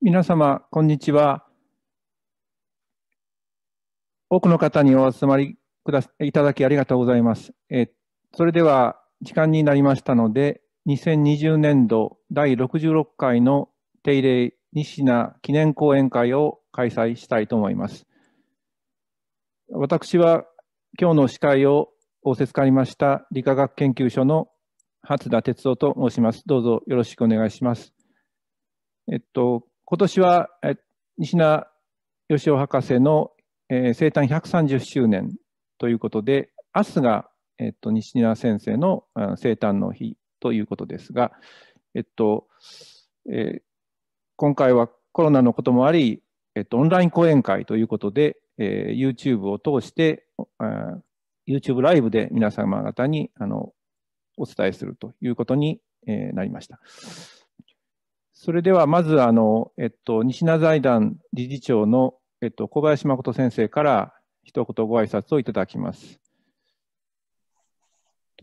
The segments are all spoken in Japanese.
皆様、こんにちは。多くの方にお集まりくだいただきありがとうございます。えそれでは、時間になりましたので、2020年度第66回の定例西品記念講演会を開催したいと思います。私は今日の司会を仰せつかりました理化学研究所の初田哲夫と申します。どうぞよろしくお願いします。えっと、今年は西名義雄博士の、生誕130周年ということで、明日が、えっと、西名先生の、生誕の日ということですが、えっとえー、今回はコロナのこともあり、えっと、オンライン講演会ということで、えー、YouTube を通して、YouTube ライブで皆様方にあのお伝えするということに、えー、なりました。それではまずあの、えっと、西名財団理事長の、えっと、小林誠先生から一言ご挨拶をいただきます。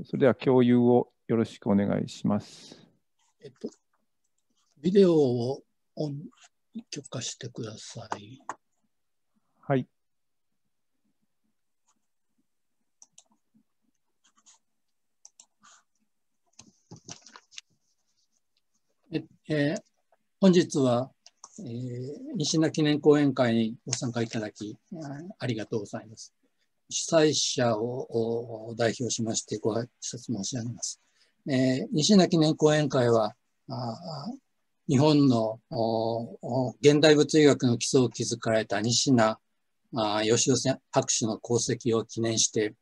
それでは共有をよろしくお願いします。えっと、ビデオをオン許可してください。はい。えー、本日は、えー、西名記念講演会にご参加いただき、ありがとうございます。主催者を代表しましてご挨拶申し上げます。えー、西名記念講演会は、日本の現代物理学の基礎を築かれた西名義雄博士の功績を記念して、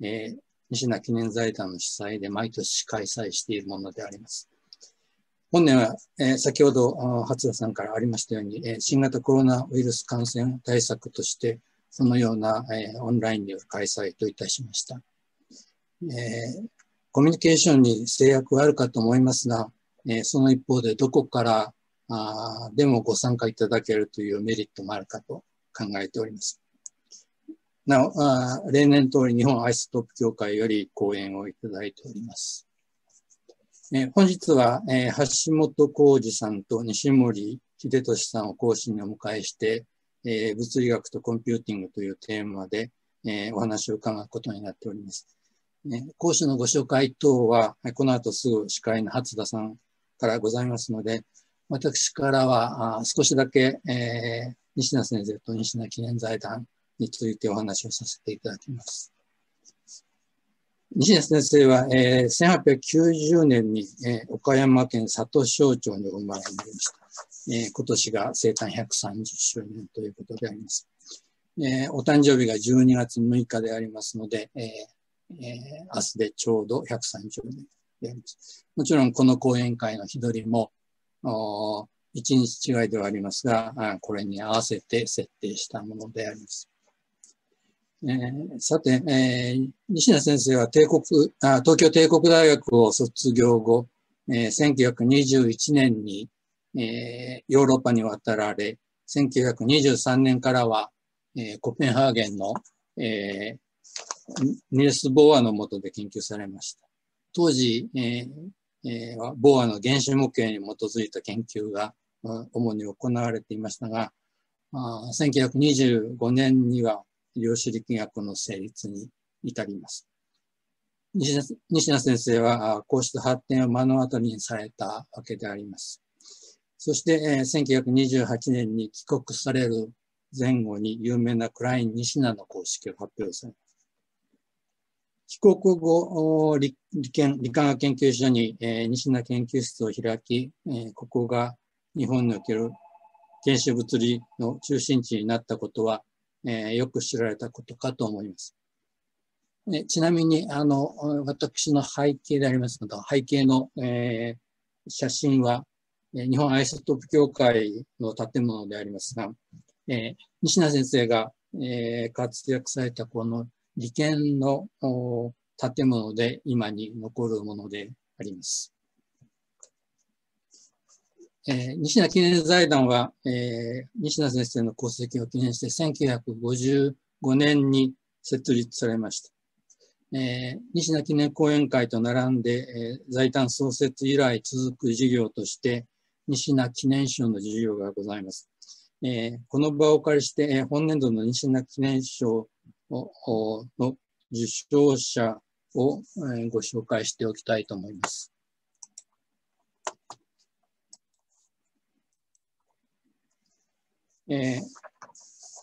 えー、西名記念財団の主催で毎年開催しているものであります。本年は、えー、先ほど初田さんからありましたように、えー、新型コロナウイルス感染対策として、そのような、えー、オンラインによる開催といたしました。えコミュニケーションに制約はあるかと思いますが、えその一方でどこからあでもご参加いただけるというメリットもあるかと考えております。なお、あ例年通り日本アイストップ協会より講演をいただいております。えー、本日は、えー、橋本浩二さんと西森秀俊さんを講師にお迎えして、えー、物理学とコンピューティングというテーマで、えお話を伺うことになっております。え講師のご紹介等は、この後すぐ司会の初田さんからございますので、私からは少しだけ、え西田先生と西田記念財団についてお話をさせていただきます。西谷先生は、えー、1890年に、えー、岡山県里庄町にお生まれになりました、えー。今年が生誕130周年ということであります。えー、お誕生日が12月6日でありますので、えーえー、明日でちょうど130年であります。もちろんこの講演会の日取りも、一日違いではありますが、これに合わせて設定したものであります。えー、さて、えー、西野先生は帝国あ東京帝国大学を卒業後、えー、1921年に、えー、ヨーロッパに渡られ、1923年からは、えー、コペンハーゲンの、えー、ニルス・ボーアの下で研究されました。当時、えーえー、ボーアの原子模型に基づいた研究が、主に行われていましたが、あ1925年には量子力学の成立に至ります。西名先生はこうした発展を目の当たりにされたわけであります。そして、1928年に帰国される前後に有名なクライン西名の公式を発表されます。帰国後、理科学研究所に、え西名研究室を開き、えここが日本における原子物理の中心地になったことはえー、よく知られたことかと思います。ね、ちなみに、あの、私の背景でありますけど、背景の、えー、写真は、日本アイソトープ協会の建物でありますが、えー、西名先生が、えー、活躍されたこの利権の建物で今に残るものであります。えー、西名記念財団は、えー、西名先生の功績を記念して1955年に設立されました。えー、西名記念講演会と並んで、えー、財団創設以来続く事業として、西名記念賞の授業がございます。えー、この場をお借りして、えー、本年度の西名記念賞の受賞者を、えー、ご紹介しておきたいと思います。えー、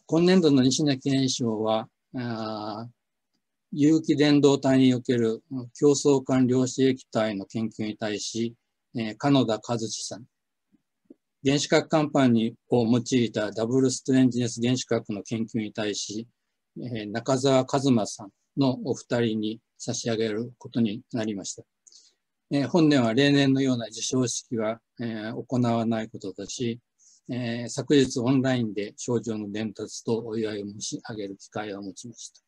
今年度の西根記念賞は、あ有機伝導体における競争間量子液体の研究に対し、えー、金田和志さん。原子核カンパニーを用いたダブルストレンジネス原子核の研究に対し、えー、中澤和馬さんのお二人に差し上げることになりました。えー、本年は例年のような授賞式は、えー、行わないこととし、えー、昨日オンラインで症状の伝達とお祝いを申し上げる機会を持ちました。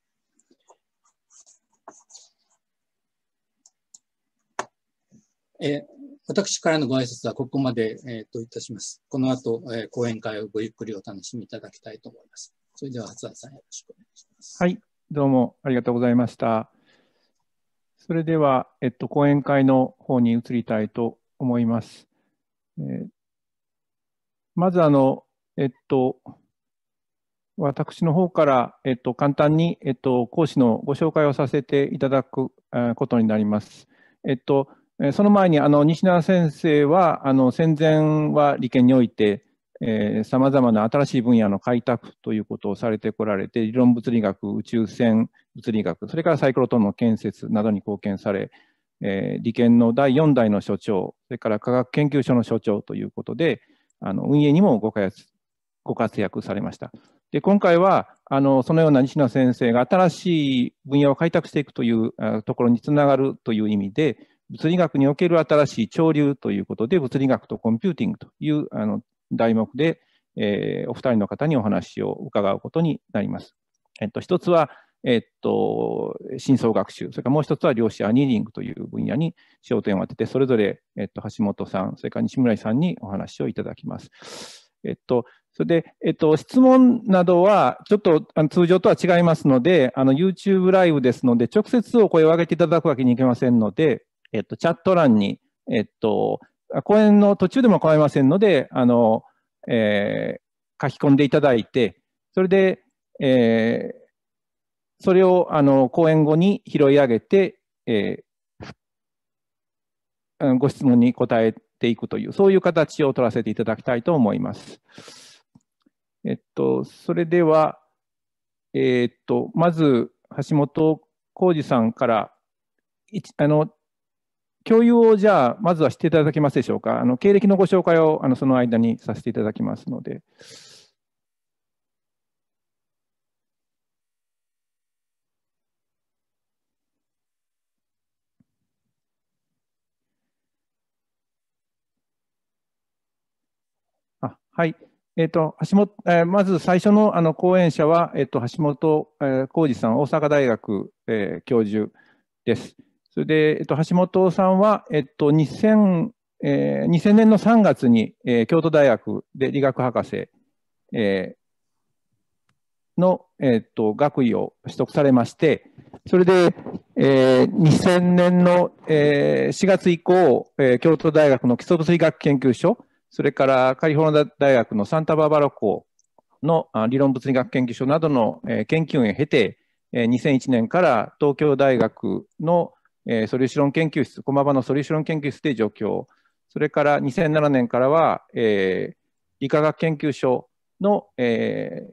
え私からのご挨拶はここまで、えー、といたします。この後、えー、講演会をごゆっくりお楽しみいただきたいと思います。それでは、初田さんよろしくお願いします。はい、どうもありがとうございました。それでは、えっと、講演会の方に移りたいと思います。えー、まずあの、えっと、私の方から、えっと、簡単に、えっと、講師のご紹介をさせていただくことになります。えっと、その前にあの西名先生はあの戦前は理研においてさまざまな新しい分野の開拓ということをされてこられて理論物理学宇宙船物理学それからサイクロトンの建設などに貢献され、えー、理研の第4代の所長それから科学研究所の所長ということで、あの運営にもご活ご活躍されました。で今回はあのそのような西野先生が新しい分野を開拓していくというところにつながるという意味で、物理学における新しい潮流ということで、物理学とコンピューティングというあの題目で、えー、お二人の方にお話を伺うことになります。えっと、一つは、えっと、深層学習、それからもう一つは量子アニーリングという分野に焦点を当てて、それぞれ、えっと、橋本さん、それから西村さんにお話をいただきます。えっと、それで、えっと、質問などは、ちょっとあの通常とは違いますので、あの、YouTube ライブですので、直接お声を上げていただくわけにいけませんので、えっと、チャット欄に、えっと、講演の途中でも構いませんので、あの、えー、書き込んでいただいて、それで、えー、それをあの講演後に拾い上げて、えー、ご質問に答えていくという、そういう形を取らせていただきたいと思います。えっと、それでは、えー、っと、まず、橋本浩二さんから、あの、共有をじゃあ、まずはしていただけますでしょうか。あの、経歴のご紹介を、あの、その間にさせていただきますので。はい。えっ、ー、と、橋本、えー、まず最初のあの講演者は、えっ、ー、と、橋本、えー、浩二さん、大阪大学、えー、教授です。それで、えっ、と、橋本さんは、えっ、と、2000、えー、2000年の3月に、えー、京都大学で理学博士、えー、の、えっ、と、学位を取得されまして、それで、えー、2000年の、えー、4月以降、えー、京都大学の基礎物理学研究所、それからカリフォルニア大学のサンタバーバラ校の理論物理学研究所などの研究員を経て、2001年から東京大学のソリューション研究室、駒場のソリューション研究室で助教、それから2007年からは、えー、理化学研究所の、え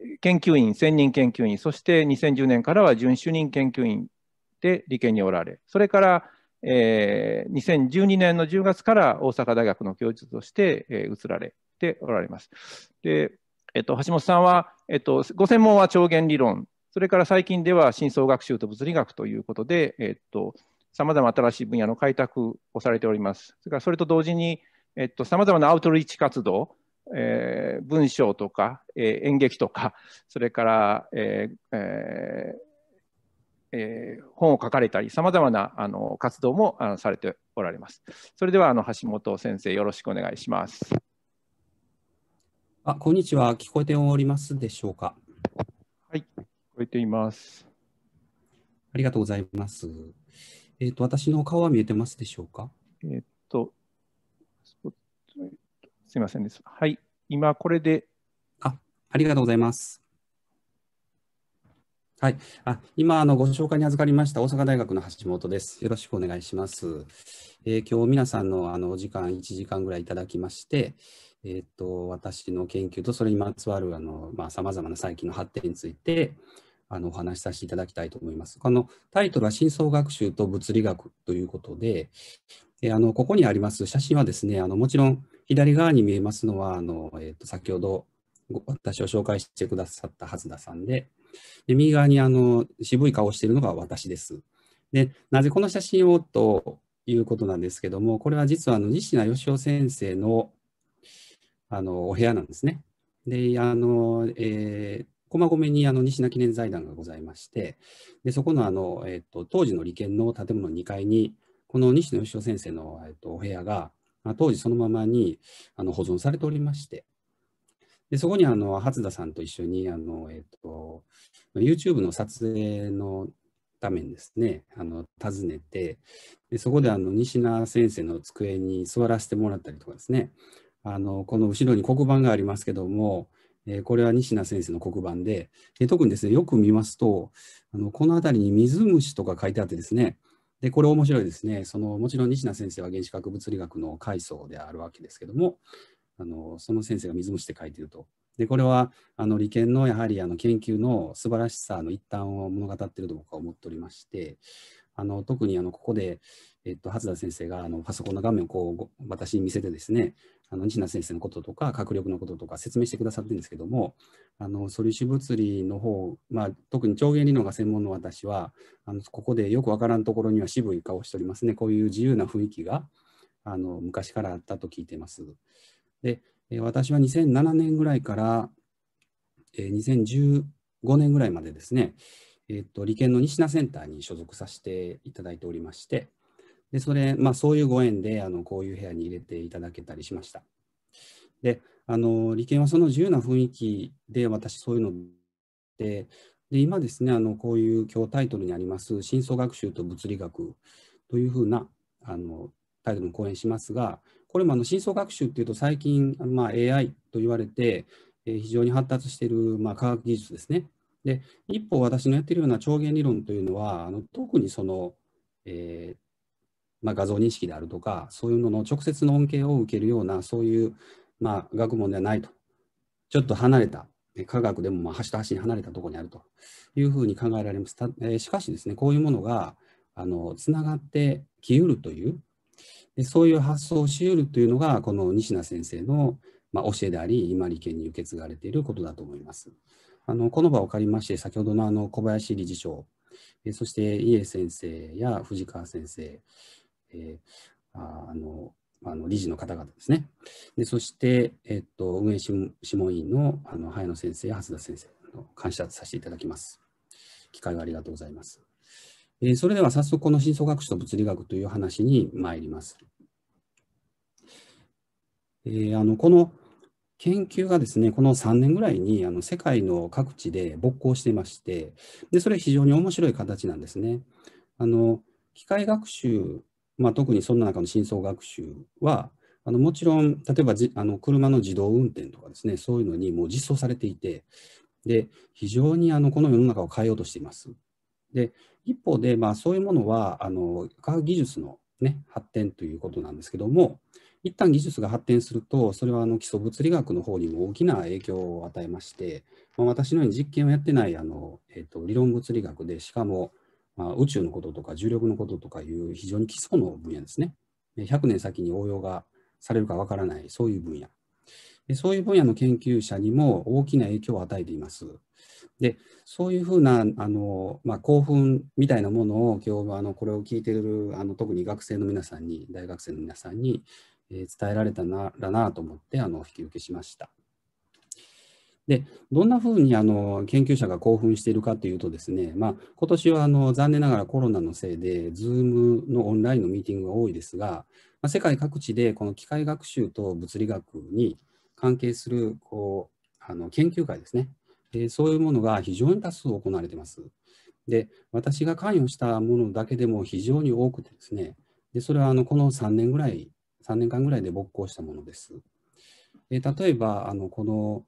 ー、研究員、専任研究員、そして2010年からは準主任研究員で理研におられ、それからえー、2012年の10月から大阪大学の教授として、えー、移られておられます。で、えっと、橋本さんは、えっと、ご専門は超弦理論、それから最近では深層学習と物理学ということで、えっと、さまざま新しい分野の開拓をされております。それからそれと同時に、えっと、さまざまなアウトリーチ活動、えー、文章とか、えー、演劇とか、それから、えーえー、えー、本を書かれたり、さまざまなあの活動もあのされておられます。それではあの橋本先生、よろしくお願いします。あ、こんにちは。聞こえておりますでしょうか。はい、聞こえています。ありがとうございます。えっ、ー、と、私の顔は見えてますでしょうか。えっ、と、すみませんです。はい、今これで。あ、ありがとうございます。はい、あ今あの、ご紹介に預かりました大阪大学の橋本です。よろしくお願いします。えー、今日皆さんのあのお時間、1時間ぐらいいただきまして、えーと、と私の研究とそれにまつわるさまざ、まな細菌の発展についてあのお話しさせていただきたいと思います。このタイトルは「深層学習と物理学」ということで、えー、あのここにあります写真はですねあのもちろん左側に見えますのはあの、えーと、と先ほど私を紹介してくださったはずださんで。で右側にあの渋い顔をしているのが私です。で、なぜこの写真をということなんですけども、これは実はあの西名義雄先生のあのお部屋なんですね。で、あの、えー、駒込にあの西名記念財団がございまして、でそこのあの、えーと、当時の利権の建物の2階に、この西野義雄先生の、えーとお部屋が、まあ、当時そのままにあの保存されておりまして、でそこにあの初田さんと一緒にあの、えーと、YouTube の撮影のためにですねあの訪ねてでそこであの西名先生の机に座らせてもらったりとかですねあのこの後ろに黒板がありますけども、えー、これは西名先生の黒板で、え特にですねよく見ますとあのこの辺りに水虫とか書いてあってですねでこれ面白いですねそのもちろん西名先生は原子核物理学の階層であるわけですけどもあのその先生が水虫って書いてると。でこれはあの理研のやはりあの研究の素晴らしさの一端を物語っていると僕は思っておりましてあの特にあのここで、えっと、初田先生があのパソコンの画面をこう私に見せてですねあの西名先生のこととか学力のこととか説明してくださってるんですけどもあの素粒子物理の方、まあ、特に超弦理論が専門の私はあのここでよくわからんところには渋い顔をしておりますねこういう自由な雰囲気があの昔からあったと聞いています。で、私は2007年ぐらいから、えー、2015年ぐらいまでですね、えーと、理研の西名センターに所属させていただいておりまして、でそれ、まあ、そういうご縁であのこういう部屋に入れていただけたりしました。で、あの理研はその自由な雰囲気で、私、そういうので、で今ですねあの、こういう今日タイトルにあります、深層学習と物理学というふうなあのタイトルの講演しますが、これもあの深層学習っていうと最近、まあ、AI と言われて、えー、非常に発達している、まあ、科学技術ですね。で、一方私のやってるような超弦理論というのは、あの特にその、えーまあ、画像認識であるとか、そういうのの直接の恩恵を受けるような、そういう、まあ、学問ではないと。ちょっと離れた、科学でもまあ端と端に離れたところにあるというふうに考えられます。たえー、しかしですね、こういうものがあのつながってきうるという、でそういう発想をし得るというのが、この西名先生の、まあ、教えであり、今利権に受け継がれていることだと思います。あのこの場を借りまして、先ほどのあの小林理事長、えそして家先生や藤川先生、えー、あのあの理事の方々ですね。でそして、えっと、運営諮問委員のあの早野先生や蓮田先生、感謝させていただきます。機会をありがとうございます。えそれでは早速この深層学習と物理学という話に参ります。えー、あのこの研究がですね、この3年ぐらいにあの世界の各地で勃興してまして、でそれ非常に面白い形なんですね。あの機械学習、まあ、特にそんな中の深層学習は、あのもちろん、例えばあの車の自動運転とかですね、そういうのにもう実装されていて、で非常にあのこの世の中を変えようとしています。で一方で、まあ、そういうものはあの科学技術の、ね、発展ということなんですけども一旦技術が発展するとそれはあの基礎物理学の方にも大きな影響を与えまして、まあ、私のように実験をやってないあの、えーと、理論物理学でしかも、まあ、宇宙のこととか重力のこととかいう非常に基礎の分野ですね100年先に応用がされるかわからないそういう分野そういう分野の研究者にも大きな影響を与えています。でそういうふうなあの、まあ、興奮みたいなものを今日はあのこれを聞いているあの特に学生の皆さんに大学生の皆さんに、えー、伝えられたならなと思ってあの引き受けしました。でどんなふうにあの研究者が興奮しているかというとですね、まあ、今年はあの残念ながらコロナのせいで Zoom のオンラインのミーティングが多いですが、まあ、世界各地でこの機械学習と物理学に関係するこうあの研究会ですねえそういうものが非常に多数行われています。で、私が関与したものだけでも非常に多くてですね、でそれはあのこの3年ぐらい、3年間ぐらいで勃興したものです。え例えば、あのこの、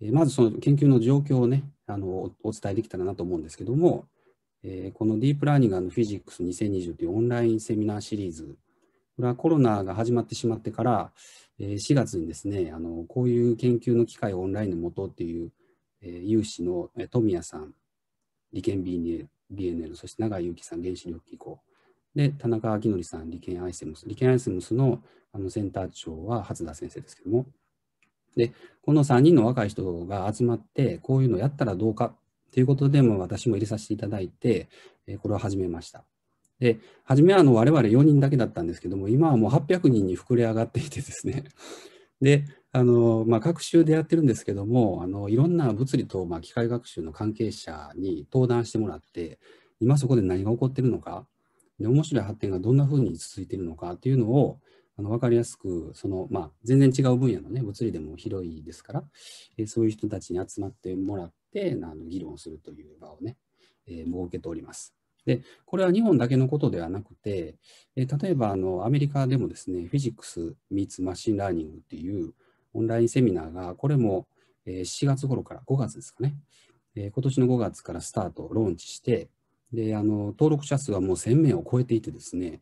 えまずその研究の状況をね、あのお伝えできたらなと思うんですけども、えこのディープラーニングフィジックス2020というオンラインセミナーシリーズ、これはコロナが始まってしまってから、4月にですね、あのこういう研究の機会をオンラインで持とうっていうえ有志の富谷さん、理研 BNL、そして永井祐樹さん、原子力機構、で、田中明則さん、理研アイセムス、理研アイセムスのあのセンター長は初田先生ですけども、で、この3人の若い人が集まって、こういうのやったらどうかということでも私も入れさせていただいて、これを始めました。で、初めはあの我々4人だけだったんですけども、今はもう800人に膨れ上がっていてですねで、あのまあ、学習でやってるんですけども、あのいろんな物理と、まあ、機械学習の関係者に登壇してもらって、今そこで何が起こってるのか、で面白い発展がどんなふうに続いてるのかっていうのを、あの分かりやすくその、まあ、全然違う分野の、ね、物理でも広いですから、えそういう人たちに集まってもらってあの議論するという場をね、えー、設けております。で、これは日本だけのことではなくて、え例えばあのアメリカでもですね、フィジックスミーツ・マシンラーニングっていうオンラインセミナーが、これも4月頃から、5月ですかね、え今年の5月からスタート、ローンチして、であの登録者数はもう1000名を超えていてですね、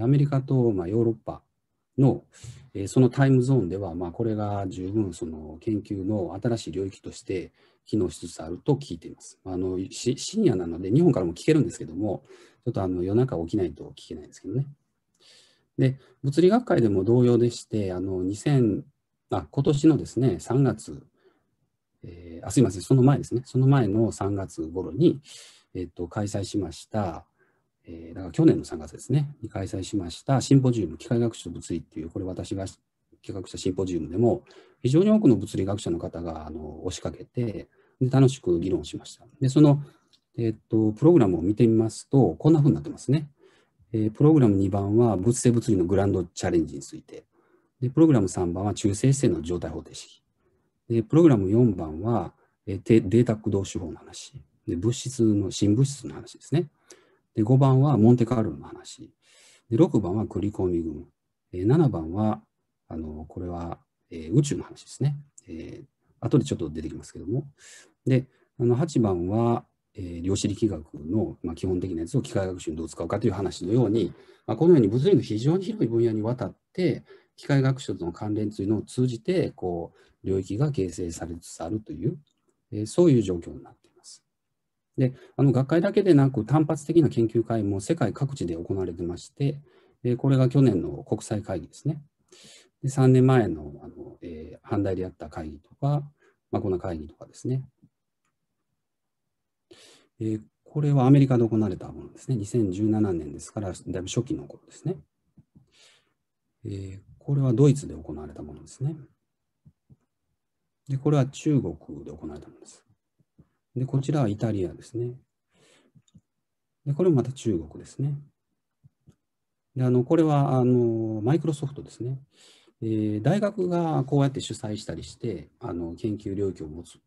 アメリカと、まヨーロッパの、えそのタイムゾーンでは、まこれが十分その研究の新しい領域として機能しつつあると聞いています。あの深夜なので、日本からも聞けるんですけども、ちょっとあの夜中起きないと聞けないんですけどね。で、物理学会でも同様でして、あの2000あ今年のですね、3月、えー、あすいません、その前ですね、その前の3月頃に、えっと、と開催しました、えー、だから去年の3月ですね、に開催しましたシンポジウム、機械学習と物理っていう、これ私が企画したシンポジウムでも、非常に多くの物理学者の方があの押しかけて、楽しく議論しました。で、その、えっ、と、プログラムを見てみますと、こんなふうになってますね。えー、プログラム2番は物性物理のグランドチャレンジについて。で、プログラム3番は中性性の状態方程式。で、プログラム4番は、えー、データ駆動手法の話。で、物質の、新物質の話ですね。で、5番はモンテカールの話。で、6番は繰り込み群。えー、7番は、あの、これは、えー、宇宙の話ですね。えー、後でちょっと出てきますけども。で、あの8番は、えー、量子力学の、まあ、基本的なやつを機械学習にどう使うかという話のように、まあ、このように物理の非常に広い分野にわたって、機械学習との関連というのを通じて、こう、領域が形成されつつあるという、えー、そういう状況になっています。で、あの学会だけでなく、単発的な研究会も世界各地で行われてまして、えこれが去年の国際会議ですね。で3年前のあの、えー、大であった会議とか、まあ、この会議とかですね。えー、これはアメリカで行われたものですね。2017年ですから、だいぶ初期の頃ですね。えー、これはドイツで行われたものですね。で、これは中国で行われたものです。で、こちらはイタリアですね。で、これもまた中国ですね。で、あの、これは、あの、マイクロソフトですね。えー、大学がこうやって主催したりしてあの研究領域を持つ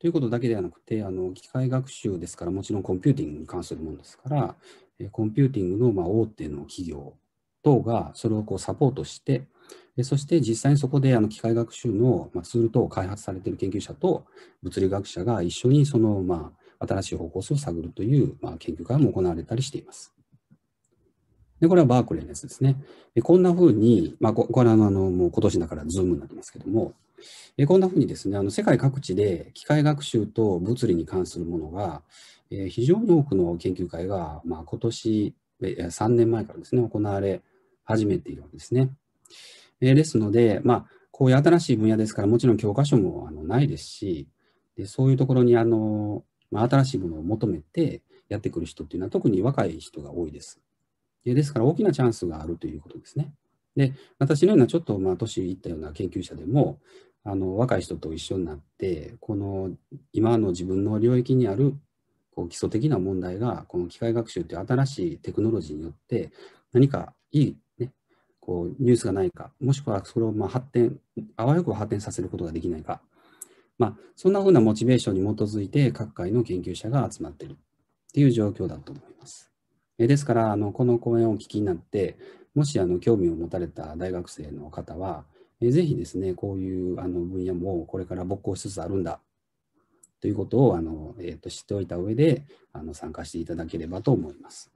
ということだけではなくてあの機械学習ですからもちろんコンピューティングに関するものですから、えー、コンピューティングの、まあ、大手の企業等がそれをこうサポートしてそして実際にそこであの機械学習の、まあ、ツール等を開発されている研究者と物理学者が一緒にその、まあ、新しい方向性を探るという、まあ、研究会も行われたりしています。で、これはバークレーのやつですね。でこんな風に、まあ、これはあの、もう今年だからズームになりますけども、えこんな風にですね、あの世界各地で機械学習と物理に関するものが、え非常に多くの研究会が、まあ、今年、え3年前からですね、行われ始めているわけですね。えですので、まあ、こういう新しい分野ですから、もちろん教科書もあのないですし、でそういうところにあの、まあ、新しいものを求めてやってくる人っていうのは特に若い人が多いです。ですから大きなチャンスがあるということですね。で、私のようなちょっとまあ年いったような研究者でも、あの若い人と一緒になって、この今の自分の領域にあるこう基礎的な問題が、この機械学習という新しいテクノロジーによって、何かいい、ね、こうニュースがないか、もしくはそれをまあ発展、あわよく発展させることができないか、まあ、そんなふうなモチベーションに基づいて、各界の研究者が集まっているっていう状況だと思います。えですからあの、この講演をお聞きになって、もしあの興味を持たれた大学生の方は、えぜひですね、こういうあの分野もこれから勃興しつつあるんだということをあの、えーと知っておいた上であの参加していただければと思います。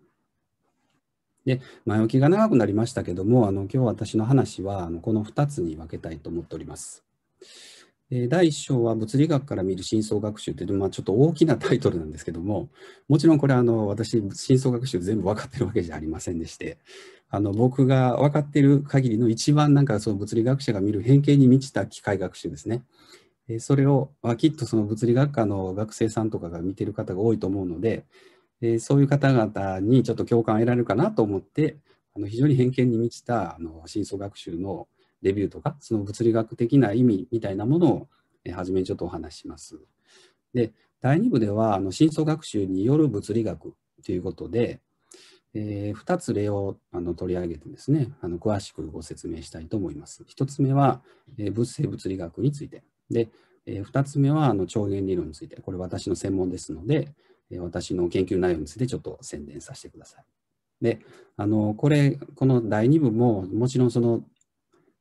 で前置きが長くなりましたけども、あの今日私の話はあのこの2つに分けたいと思っております。第1章は物理学から見る深層学習という、まあ、ちょっと大きなタイトルなんですけども、もちろんこれあの私、深層学習全部分かってるわけじゃありませんでして、あの僕が分かっている限りの一番なんかその物理学者が見る変形に満ちた機械学習ですね。それを、まあ、きっとその物理学科の学生さんとかが見てる方が多いと思うので、そういう方々にちょっと共感を得られるかなと思って、あの非常に偏見に満ちたあの深層学習のレビューとか、その物理学的な意味みたいなものを、えー、初めにちょっとお話しします。で、第2部では、あの深層学習による物理学ということで、えー、2つ例をあの取り上げてですね、あの詳しくご説明したいと思います。1つ目は、えー、物性物理学について。で、えー、2つ目はあの超弦理論について。これ私の専門ですので、えー、私の研究内容についてちょっと宣伝させてください。で、あのこれ、この第2部も、もちろんその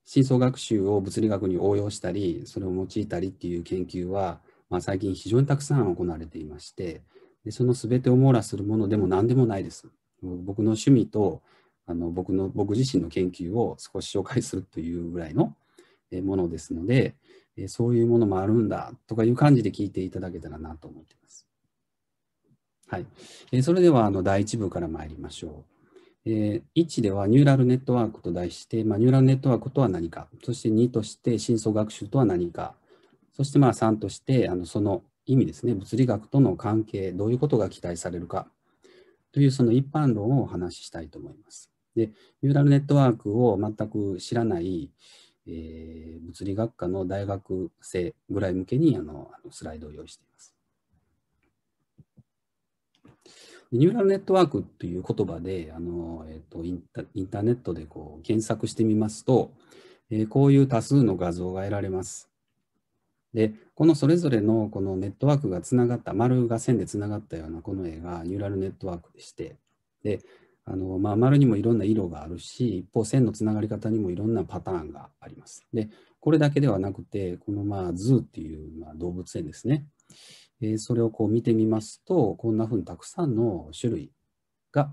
深層学習を物理学に応用したり、それを用いたりっていう研究は、まあ、最近非常にたくさん行われていまして、でその全てを網羅するものでも何でもないです。僕の趣味とあの僕の僕自身の研究を少し紹介するというぐらいのものですので、そういうものもあるんだとかいう感じで聞いていただけたらなと思っています。はい。それではあの第1部から参りましょう。えー、1ではニューラルネットワークと題して、まあ、ニューラルネットワークとは何か、そして2として深層学習とは何か、そしてまあ3としてあのその意味ですね、物理学との関係、どういうことが期待されるかというその一般論をお話ししたいと思います。で、ニューラルネットワークを全く知らない、えー、物理学科の大学生ぐらい向けにあのスライドを用意しています。ニューラルネットワークっていう言葉で、あのえーと、インターネットでこう検索してみますと、えー、こういう多数の画像が得られます。で、このそれぞれのこのネットワークがつながった、丸が線でつながったようなこの絵がニューラルネットワークでして、であのまあ、丸にもいろんな色があるし、一方、線のつながり方にもいろんなパターンがあります。で、これだけではなくて、このまあズーっていうまあ動物園ですね。えー、それをこう見てみますと、こんなふうにたくさんの種類が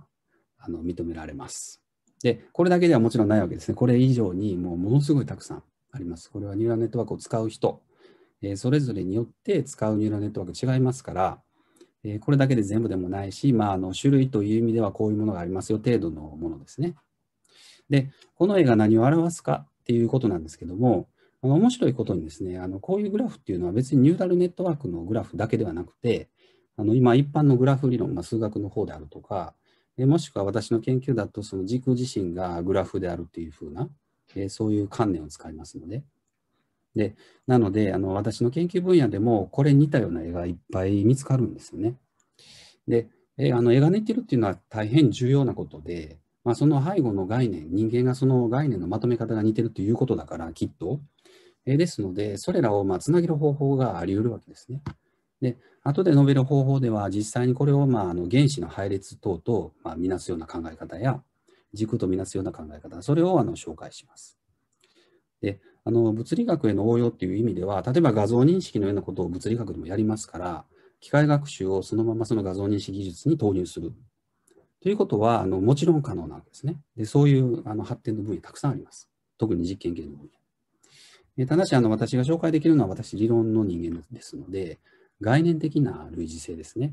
あの認められます。で、これだけではもちろんないわけですね。これ以上にもうものすごいたくさんあります。これはニューラルネットワークを使う人、えー、それぞれによって使うニューラルネットワーク違いますから、えー、これだけで全部でもないし、まあ、あの種類という意味ではこういうものがありますよ程度のものですね。で、この絵が何を表すかっていうことなんですけども、あの面白いことにですね、あのこういうグラフっていうのは別にニューラルネットワークのグラフだけではなくて、あの今一般のグラフ理論、まあ、数学の方であるとか、えもしくは私の研究だとその軸自身がグラフであるっていうふうな、えそういう観念を使いますので。でなのであの、私の研究分野でもこれに似たような絵がいっぱい見つかるんですよね。で、えあの絵が似てるっていうのは大変重要なことで、まあ、その背後の概念、人間がその概念のまとめ方が似てるということだから、きっとえですので、それらをまあつなげる方法があり得るわけですね。で、後で述べる方法では、実際にこれをまああの原子の配列等とま見なすような考え方や、軸と見なすような考え方、それをあの紹介します。であの物理学への応用っていう意味では、例えば画像認識のようなことを物理学でもやりますから、機械学習をそのままその画像認識技術に投入するということはあのもちろん可能なわけですね。でそういうあの発展の分野たくさんあります。特に実験系の分野。えただし、あの、私が紹介できるのは私、理論の人間ですので、概念的な類似性ですね。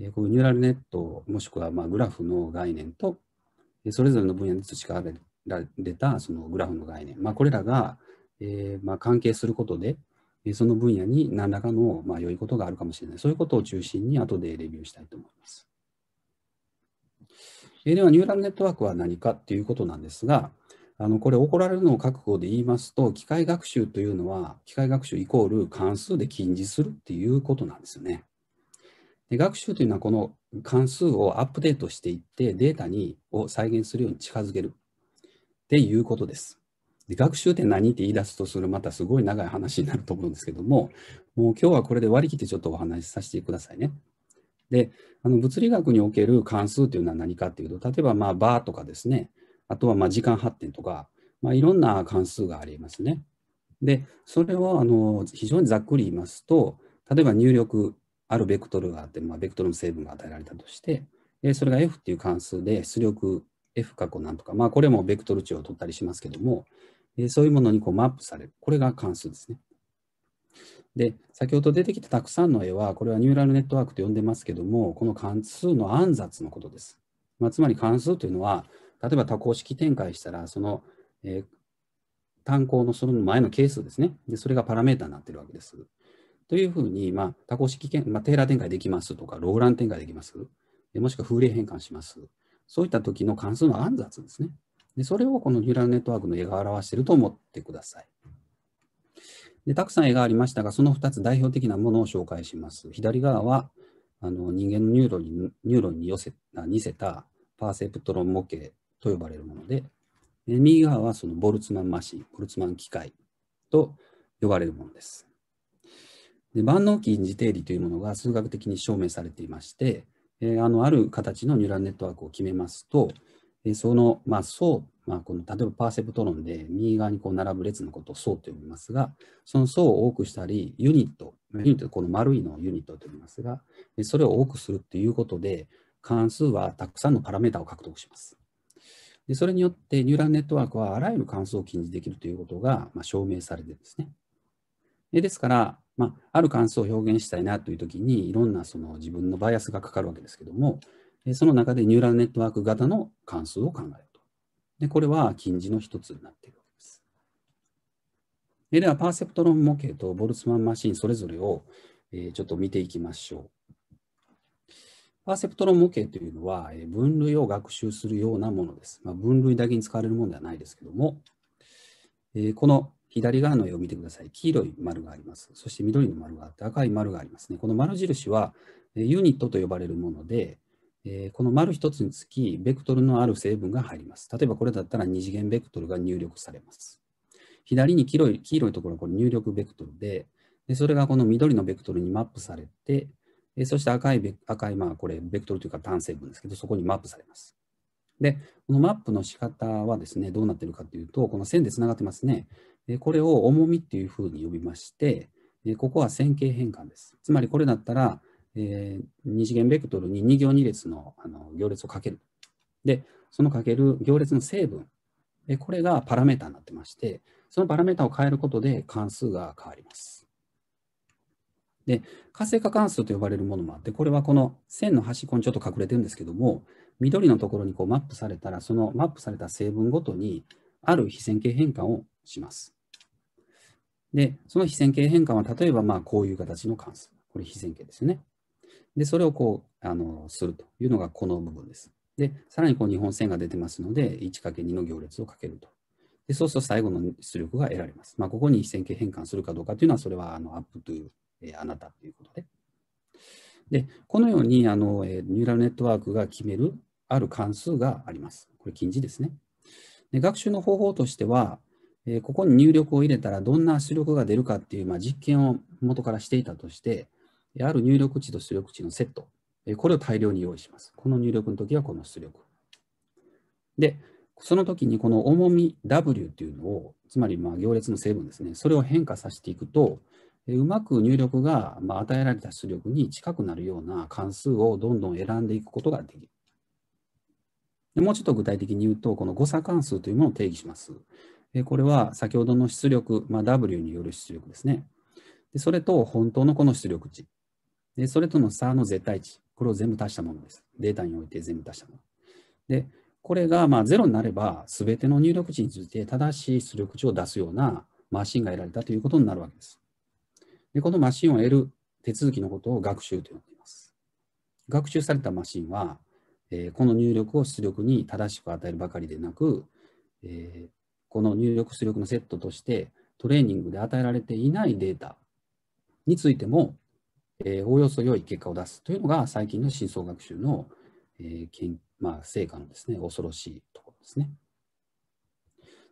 えこのニューラルネット、もしくはまグラフの概念と、それぞれの分野で培られたそのグラフの概念、まあ、これらが、えま関係することで、その分野に何らかのま良いことがあるかもしれない。そういうことを中心に後でレビューしたいと思います。では、ニューラルネットワークは何かということなんですが、あのこれ怒られるのを覚悟で言いますと、機械学習というのは、機械学習イコール関数で禁似するっていうことなんですよね。で学習というのは、この関数をアップデートしていって、データにを再現するように近づけるっていうことです。で学習って何って言い出すとするまたすごい長い話になると思うんですけども、もう今日はこれで割り切ってちょっとお話しさせてくださいね。で、あの物理学における関数というのは何かっていうと、例えばまあバーとかですね、あとはま時間発展とか、まあ、いろんな関数がありますね。で、それをあの非常にざっくり言いますと、例えば入力、あるベクトルがあって、まあ、ベクトルの成分が与えられたとして、それが F っていう関数で出力 F 過去なんとか、まあ、これもベクトル値を取ったりしますけども、そういうものにこうマップされる。これが関数ですね。で、先ほど出てきたたくさんの絵は、これはニューラルネットワークと呼んでますけども、この関数の暗殺のことです。まあ、つまり関数というのは、例えば多項式展開したら、その、えー、単項のその前の係数ですね。で、それがパラメータになってるわけです。というふうに、まあ、多項式まあ、テーラー展開できますとか、ローラン展開できます。でもしくは風鈴変換します。そういった時の関数の暗雑ですね。でそれをこのニューラルネットワークの絵が表していると思ってください。でたくさん絵がありましたが、その2つ代表的なものを紹介します。左側はあの人間のニューロンにニューロンに寄せ似せたパーセプトロン模型と呼ばれるもので、で右側はそのボルツマンマシン、ボルツマン機械と呼ばれるものです。で万能期時定理というものが数学的に証明されていまして、えー、あのある形のニューラルネットワークを決めますと、えー、その、まあ、層、まあ、この例えばパーセプトロンで右側にこう並ぶ列のことを層と呼びますが、その層を多くしたり、ユニット、ユニットこの丸いのをユニットと呼びますが、それを多くするということで、関数はたくさんのパラメータを獲得します。でそれによってニューラルネットワークはあらゆる関数を禁じできるということが、ま証明されてるんですね。でですから、まあ、ある関数を表現したいなというときに、いろんなその自分のバイアスがかかるわけですけども、その中でニューラルネットワーク型の関数を考えると。でこれは近似の一つになっているわけです。ででは、パーセプトロン模型とボルツマンマシンそれぞれをちょっと見ていきましょう。パーセプトロン模型というのは、分類を学習するようなものです。まあ、分類だけに使われるものではないですけども、えこの左側の絵を見てください。黄色い丸があります。そして緑の丸があって赤い丸がありますね。この丸印はユニットと呼ばれるもので、この丸一つにつき、ベクトルのある成分が入ります。例えばこれだったら二次元ベクトルが入力されます。左に黄色い黄色いところがこれ入力ベクトルでで、それがこの緑のベクトルにマップされて、えそして赤い赤いまあこれ、ベクトルというか単成分ですけど、そこにマップされます。で、このマップの仕方はですね、どうなってるかというと、この線でつながってますね。これを重みっていうふうに呼びまして、ここは線形変換です。つまりこれだったら、えー、2次元ベクトルに2行2列のあの行列をかける。で、そのかける行列の成分、これがパラメータになってまして、そのパラメータを変えることで関数が変わります。で、活性化関数と呼ばれるものもあって、これはこの線の端っこにちょっと隠れてるんですけども、緑のところにこうマップされたら、そのマップされた成分ごとに、ある非線形変換をします。で、その非線形変換は、例えばまあこういう形の関数。これ非線形ですね。で、それをこう、あの、するというのがこの部分です。で、さらにこう日本線が出てますので、1×2 の行列をかけるとでそうすると最後の出力が得られます。まあ、ここに線形変換するかどうかというのは、それはあのアップという、えー、あなたということで。で、このようにあの、えー、ニューラルネットワークが決めるある関数があります。これ近似ですね。で学習の方法としては、えー、ここに入力を入れたらどんな出力が出るかっていう、まあ、実験を元からしていたとして、ある入力値と出力値のセット、これを大量に用意します。この入力の時はこの出力。で、その時にこの重み W っていうのを、つまりまあ行列の成分ですね、それを変化させていくと、うまく入力がまあ与えられた出力に近くなるような関数をどんどん選んでいくことができる。でもうちょっと具体的に言うと、この誤差関数というものを定義します。これは先ほどの出力、まあ、W による出力ですねで。それと本当のこの出力値。でそれとの差の絶対値。これを全部足したものです。データにおいて全部足したもの。で、これがまあゼロになれば、すべての入力値について正しい出力値を出すようなマシンが得られたということになるわけです。でこのマシンを得る手続きのことを学習と呼んでいます。学習されたマシンは、えー、この入力を出力に正しく与えるばかりでなく、えー、この入力出力のセットとして、トレーニングで与えられていないデータについても、えー、おおよそ良い結果を出すというのが最近の深層学習の、えー、研まあ、成果のですね、恐ろしいところですね。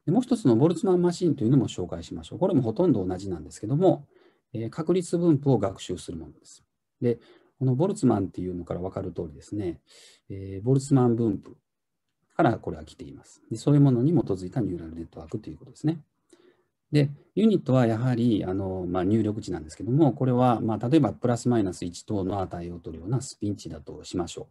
でもう一つのボルツマンマシンというのも紹介しましょう。これもほとんど同じなんですけども、えー、確率分布を学習するものです。で、このボルツマンっていうのから分かる通りですね、えー、ボルツマン分布からこれは来ていますで。そういうものに基づいたニューラルネットワークということですね。で、ユニットはやはりあの、まあ、入力値なんですけども、これは、まあ、例えばプラスマイナス1等の値を取るようなスピン値だとしましょ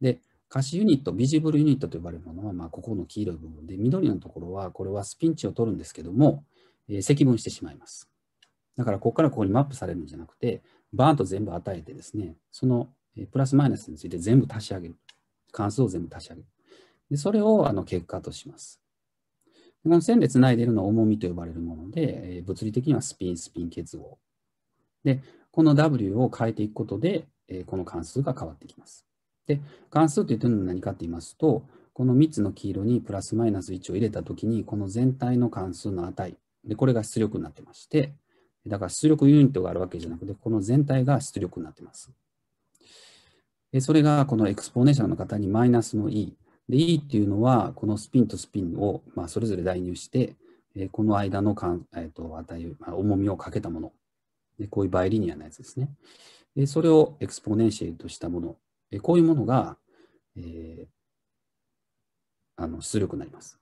う。で、可視ユニット、ビジブルユニットと呼ばれるものは、まあ、ここの黄色い部分で、緑のところは、これはスピン値を取るんですけども、えー、積分してしまいます。だから、ここからここにマップされるんじゃなくて、バーンと全部与えてですね、そのプラスマイナスについて全部足し上げる。関数を全部足し上げる。でそれをあの結果とします。この線でつないでいるのは重みと呼ばれるもので、えー、物理的にはスピン、スピン結合。で、この W を変えていくことで、えー、この関数が変わってきます。で、関数というのは何かって言いますと、この3つの黄色にプラスマイナス1を入れたときに、この全体の関数の値、で、これが出力になってまして、だから出力ユニットがあるわけじゃなくて、この全体が出力になってます。でそれがこのエクスポネーションの方にマイナスの E。で、E っていうのは、このスピンとスピンをまあそれぞれ代入して、この間のかえー、と値、重みをかけたもの。でこういうバイリニアなやつですね。でそれをエクスポネンシェルとしたものえこういうものが、えー、あの出力になります。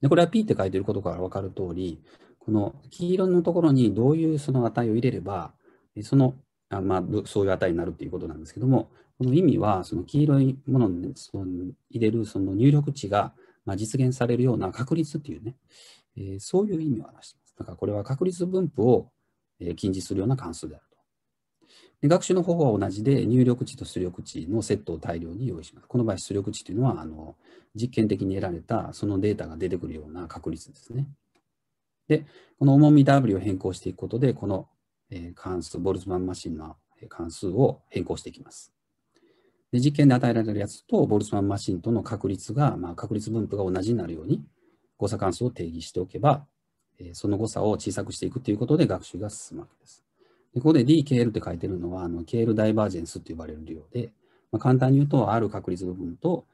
でこれは P って書いてることから分かるとおり、この黄色のところにどういうその値を入れれば、そのあまあ、そういう値になるということなんですけども、この意味は、その黄色いものにその入れるその入力値が、まあ、実現されるような確率っていうね、えー、そういう意味を表しています。だからこれは確率分布を、えー、禁じするような関数である。で学習の方法は同じで、入力値と出力値のセットを大量に用意します。この場合、出力値というのは、あの実験的に得られた、そのデータが出てくるような確率ですね。で、この重み W を変更していくことで、この関数、ボルツマンマシンの関数を変更していきます。で実験で与えられるやつと、ボルツマンマシンとの確率が、まあ、確率分布が同じになるように、誤差関数を定義しておけば、その誤差を小さくしていくということで学習が進むわけです。でここで DKL って書いてるのは、あの KL ダイバージェンスって呼ばれる量で、まあ、簡単に言うと、ある確率部分と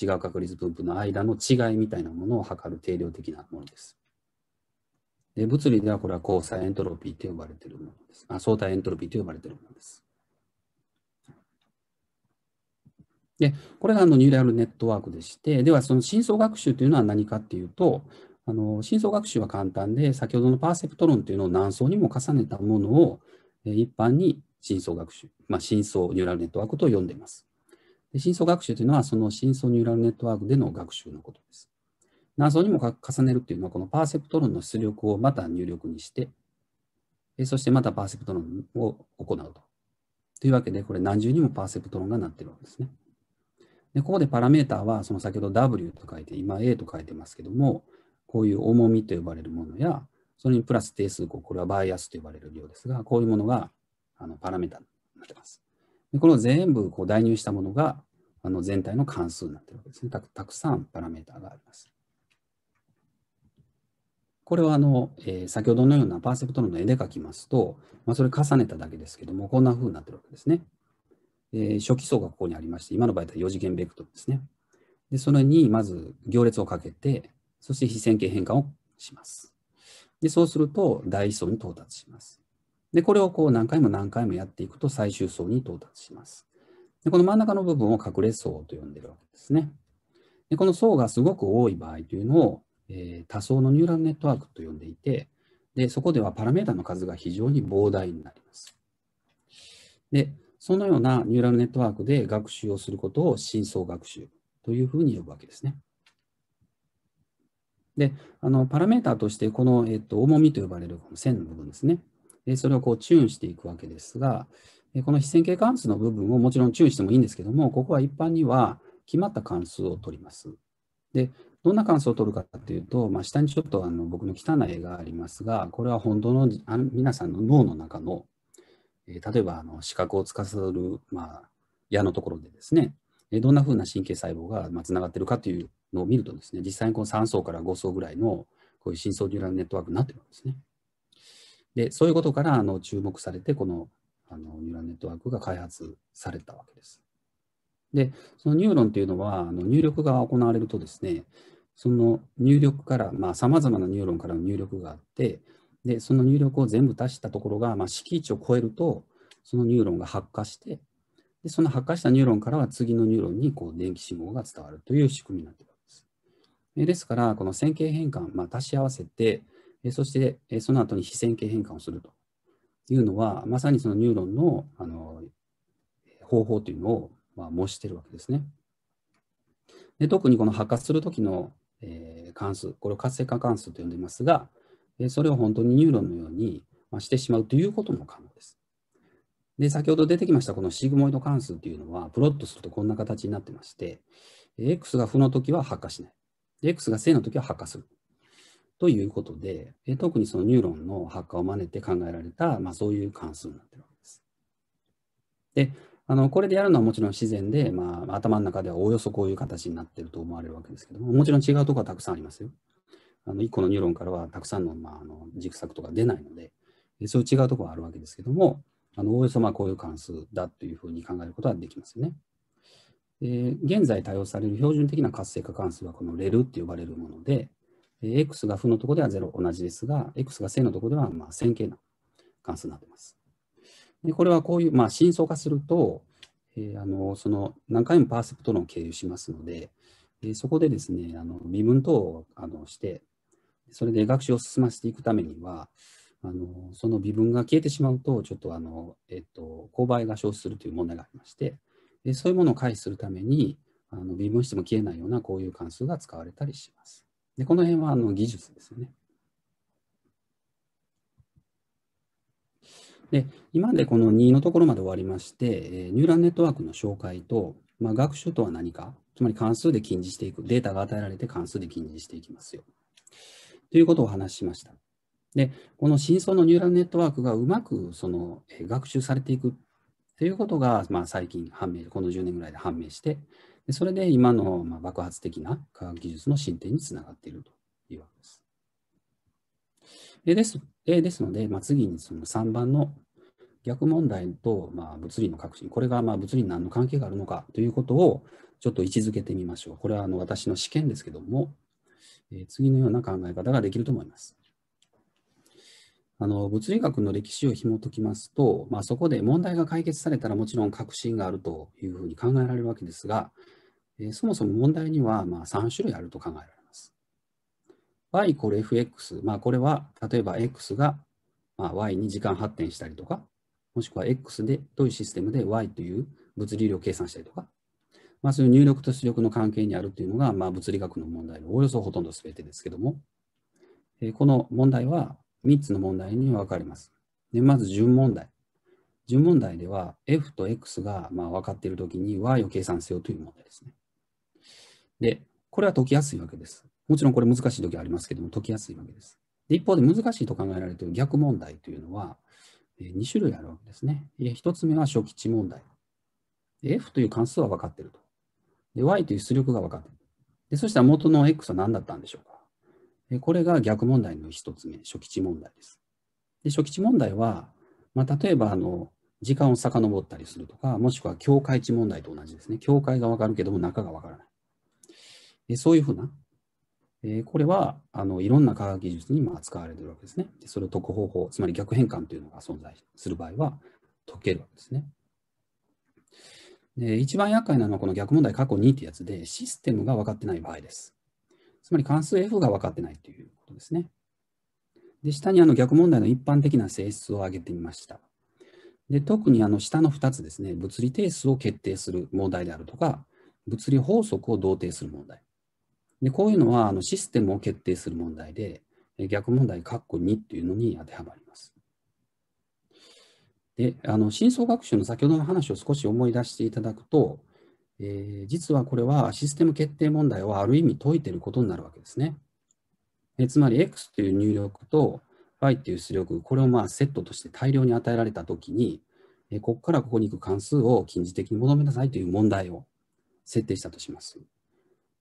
違う確率部分の間の違いみたいなものを測る定量的なものです。で物理ではこれは交差エントロピーと呼ばれてるものです。あ相対エントロピーと呼ばれてるものです。で、これがあのニューラルネットワークでして、ではその深層学習というのは何かっていうと、あの深層学習は簡単で、先ほどのパーセプト論というのを何層にも重ねたものを、一般に深層学習、まあ、深層ニューラルネットワークと呼んでいます。で深層学習というのは、その深層ニューラルネットワークでの学習のことです。何層にも重ねるというのは、このパーセプト論の出力をまた入力にして、そしてまたパーセプト論を行うと。というわけで、これ何重にもパーセプト論がなっているわけですね。でここでパラメータは、その先ほど W と書いて、今 A と書いてますけども、こういう重みと呼ばれるものや、それにプラス定数項、これはバイアスと呼ばれる量ですが、こういうものがあのパラメータになってます。でこの全部こう代入したものがあの全体の関数になっているわけですねた。たくさんパラメータがあります。これはあの、えー、先ほどのようなパーセプトの絵で描きますと、まあ、それ重ねただけですけども、こんな風になってるわけですね。えー、初期層がここにありまして、今の場合は4次元ベクトルですね。で、それにまず行列をかけて、そして非線形変換をします。で、そうすると大層に到達します。で、これをこう何回も何回もやっていくと最終層に到達します。で、この真ん中の部分を隠れ層と呼んでるわけですね。で、この層がすごく多い場合というのを、えー、多層のニューラルネットワークと呼んでいて、で、そこではパラメータの数が非常に膨大になります。で、そのようなニューラルネットワークで学習をすることを深層学習というふうに呼ぶわけですね。で、あのパラメーターとして、この、えっと、重みと呼ばれるこの線の部分ですね。でそれをこうチューンしていくわけですが、この非線形関数の部分をもちろんチューンしてもいいんですけども、ここは一般には決まった関数を取ります。で、どんな関数を取るかっていうと、まあ、下にちょっとあの僕の汚い絵がありますが、これは本当のあの皆さんの脳の中の、えー、例えばあの視覚を司る、まあ、矢のところでですね、どんなふうな神経細胞がつながってるかというのを見るとですね、実際にこの3層から5層ぐらいのこういう深層ニューラルネットワークになってるわけですね。で、そういうことからあの注目されて、このあのニューラルネットワークが開発されたわけです。で、そのニューロンというのは、あの入力が行われるとですね、その入力から、まあ、様々なニューロンからの入力があって、で、その入力を全部足したところが、まあ、敷地を超えると、そのニューロンが発火して、でその発火したニューロンからは次のニューロンにこう電気信号が伝わるという仕組みになっています。ですから、この線形変換、まあ、足し合わせて、そしてその後に非線形変換をするというのは、まさにそのニューロンのあの方法というのを、まあ、模しているわけですね。で特にこの発火するときの、えー、関数、これを活性化関数と呼んでいますが、それを本当にニューロンのように、まあ、してしまうということも可能です。で、先ほど出てきましたこのシグモイド関数というのは、プロットするとこんな形になってまして、X が負のときは発火しない。で、X が正の時は発火する。ということで、え特にそのニューロンの発火を真似て考えられた、まあ、そういう関数になってるわけです。で、あのこれでやるのはもちろん自然で、まあ、頭の中ではおおよそこういう形になってると思われるわけですけども、もちろん違うところはたくさんありますよ。あの1個のニューロンからはたくさんの,、まあ、あの軸索とか出ないので、そういう違うところはあるわけですけども、あのおおよそまあこういう関数だというふうに考えることはできますよね。え現在対応される標準的な活性化関数はこの REL って呼ばれるもので、え X が負のところでは0同じですが、X が正のところではまあ線形な関数になっています。でこれはこういう、まあ、深層化すると、えー、あのその何回もパーセプト論を経由しますので、えー、そこでですね、あの微分等をあのして、それで学習を進ませていくためには、あのその微分が消えてしまうと、ちょっとあの、えっと、勾配が生じするという問題がありまして、でそういうものを回避するために、あの微分しても消えないようなこういう関数が使われたりします。でこの辺はあの技術ですよね。で今でこの2のところまで終わりまして、えニューラルネットワークの紹介と、まあ、学習とは何か、つまり関数で禁じしていく、データが与えられて関数で禁じしていきますよ。ということをお話ししました。で、この深層のニューラルネットワークがうまくその学習されていくということが、まあ、最近判明、この10年ぐらいで判明して、でそれで今の、まあ、爆発的な科学技術の進展につながっているというわけです。でですでですので、まあ、次にその3番の逆問題と、まあ、物理の革新、これがまあ物理に何の関係があるのかということをちょっと位置づけてみましょう。これはあの私の試験ですけども、えー、次のような考え方ができると思います。あの物理学の歴史を紐解きますと、まあ、そこで問題が解決されたらもちろん確信があるというふうに考えられるわけですが、えー、そもそも問題にはまあ3種類あると考えられます。y イコール fx、まあ、これは例えば x がまあ y に時間発展したりとか、もしくは x でどういうシステムで y という物理量を計算したりとか、まあ、そういう入力と出力の関係にあるというのが、まあ、物理学の問題のおおよそほとんど全てですけども、えー、この問題は3つの問題に分かります。で、まず順問題。順問題では F と X がまあ分かっているときに Y を計算せよという問題ですね。で、これは解きやすいわけです。もちろんこれ難しい時ありますけども、解きやすいわけです。で一方で難しいと考えられている逆問題というのは、2種類あるわけですね。1つ目は初期値問題。F という関数は分かっていると。で、Y という出力が分かっている。でそしたら元の X は何だったんでしょうかこれが逆問題の一つ目、初期値問題です。で初期値問題は、まあ、例えばあの時間を遡ったりするとか、もしくは境界値問題と同じですね。境界がわかるけども中がわからない。でそういうふうな、えこれはあのいろんな科学技術にも扱われているわけですねで。それを解く方法、つまり逆変換というのが存在する場合は解けるわけですね。で一番厄介なのはこの逆問題過去2ってやつで、システムが分かってない場合です。つまり関数 F が分かってないということですね。で、下にあの逆問題の一般的な性質を挙げてみました。で、特にあの下の2つですね、物理定数を決定する問題であるとか、物理法則を同定する問題。で、こういうのはあのシステムを決定する問題で、逆問題括弧2っていうのに当てはまります。で、あの、深層学習の先ほどの話を少し思い出していただくと、えー、実はこれはシステム決定問題をある意味解いていることになるわけですね。えつまり X という入力と Y という出力、これをまあセットとして大量に与えられたときに、えここからここに行く関数を近似的に求めなさいという問題を設定したとします。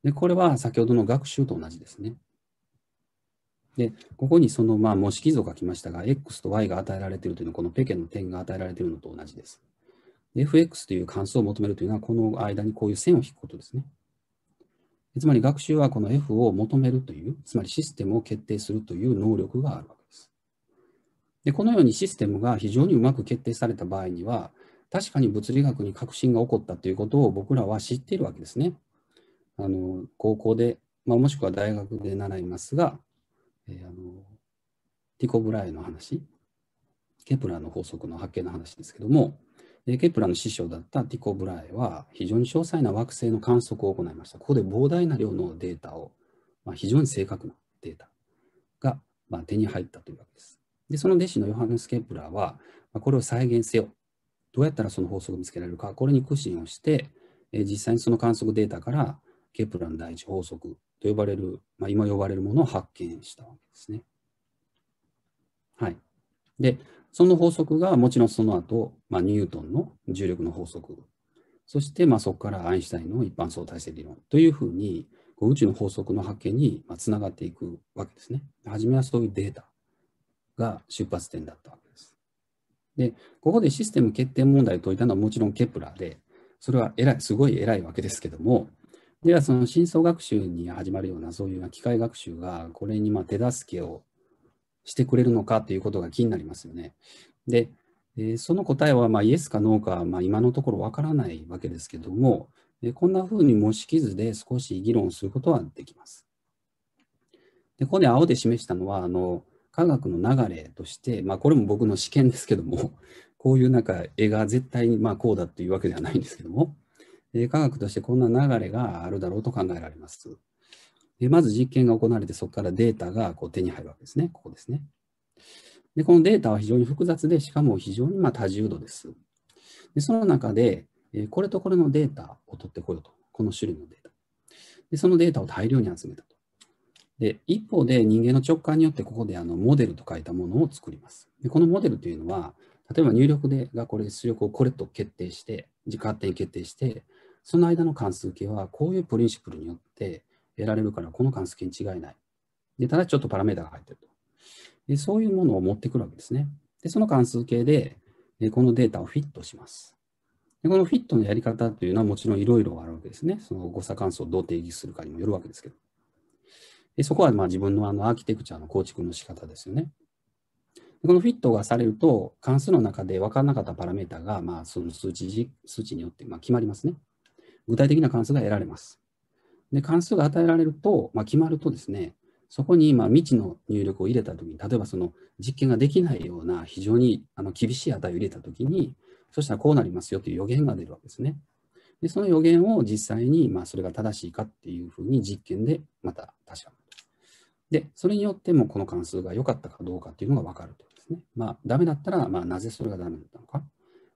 でこれは先ほどの学習と同じですね。で、ここにそのまあ模式図を書きましたが、X と Y が与えられているというのは、このペケの点が与えられているのと同じです。FX という関数を求めるというのは、この間にこういう線を引くことですね。つまり学習はこの F を求めるという、つまりシステムを決定するという能力があるわけです。でこのようにシステムが非常にうまく決定された場合には、確かに物理学に革新が起こったということを僕らは知っているわけですね。あの高校で、まあ、もしくは大学で習いますが、えー、あのティコ・ブライの話、ケプラーの法則の発見の話ですけども、でケプラの師匠だったティコ・ブラエは非常に詳細な惑星の観測を行いました。ここで膨大な量のデータを、まあ、非常に正確なデータが、まあ、手に入ったというわけです。で、その弟子のヨハネス・ケプラーは、まあ、これを再現せよ。どうやったらその法則を見つけられるか、これに苦心をして、えー、実際にその観測データから、ケプラの第一法則と呼ばれる、まあ、今呼ばれるものを発見したわけですね。はい。で、その法則がもちろんその後、まあ、ニュートンの重力の法則、そしてまあそこからアインシュタインの一般相対性理論というふうに、宇宙の法則の発見につながっていくわけですね。初めはそういうデータが出発点だったわけです。で、ここでシステム欠点問題を解いたのはもちろんケプラーで、それは偉い、すごい偉いわけですけども、ではその真相学習に始まるようなそういう機械学習がこれにま手助けをしてくれるのかということが気になりますよね。で、えその答えはまあイエスかノーか、まあ、今のところわからないわけですけども、えこんなふうに模式図で少し議論することはできます。でここで青で示したのはあの科学の流れとして、まあ、これも僕の試験ですけども、こういうなんか絵が絶対にまこうだというわけではないんですけども、え科学としてこんな流れがあるだろうと考えられます。で、まず実験が行われて、そこからデータがこう手に入るわけですね。ここですね。で、このデータは非常に複雑で、しかも非常にま多重度です。で、その中で、これとこれのデータを取ってこようと。この種類のデータ。で、そのデータを大量に集めたと。で、一方で人間の直感によって、ここであのモデルと書いたものを作ります。で、このモデルというのは、例えば入力でがこれ出力をこれと決定して、自勝手に決定して、その間の関数形はこういうプリンシプルによって得られるから、この関数形に違いない。で、ただちょっとパラメータが入ってると。でそういうものを持ってくるわけですね。で、その関数形で、このデータをフィットします。でこのフィットのやり方というのはもちろんいろいろあるわけですね。その誤差関数をどう定義するかにもよるわけですけど。でそこはまあ自分のあのアーキテクチャの構築の仕方ですよね。このフィットがされると、関数の中で分からなかったパラメータが、まあ、その数値数値によってま決まりますね。具体的な関数が得られます。で、関数が与えられると、まあ、決まるとですね、そこに、まあ、未知の入力を入れたときに、例えばその実験ができないような非常にあの厳しい値を入れたときに、そしたらこうなりますよという予言が出るわけですね。で、その予言を実際に、まあ、それが正しいかっていうふうに実験でまた確かめる。で、それによってもこの関数が良かったかどうかっていうのが分かるということですね。まあ、ダメだったら、まなぜそれがダメだったのか。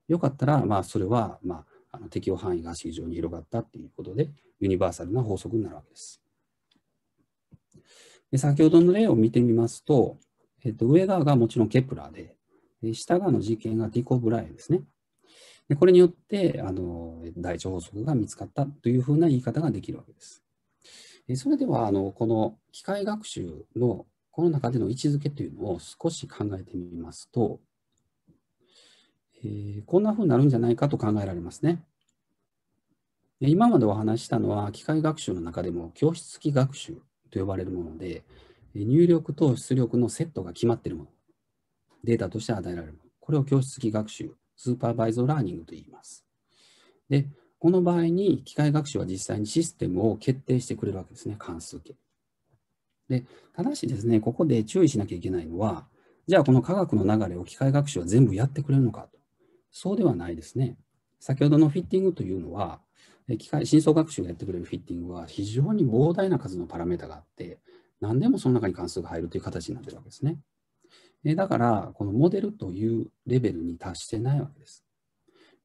良かったら、まそれは、まあ、あの適用範囲が非常に広がったっていうことで、ユニバーサルな法則になるわけです。で先ほどの例を見てみますと、えっと、上側がもちろんケプラーで、下側の実験がディコブラインですね。でこれによってあの第一法則が見つかったというふうな言い方ができるわけです。それではあのこの機械学習のこの中での位置づけというのを少し考えてみますと、えー、こんなふうになるんじゃないかと考えられますね。今までお話ししたのは、機械学習の中でも教室付き学習と呼ばれるもので、入力と出力のセットが決まっているもの、データとして与えられるもの、これを教室付き学習、スーパーバイゾーラーニングと言います。で、この場合に機械学習は実際にシステムを決定してくれるわけですね、関数形。で、ただしですね、ここで注意しなきゃいけないのは、じゃあこの科学の流れを機械学習は全部やってくれるのかそうではないですね。先ほどのフィッティングというのは、機械、深層学習がやってくれるフィッティングは非常に膨大な数のパラメータがあって、何でもその中に関数が入るという形になってるわけですね。だから、このモデルというレベルに達してないわけです。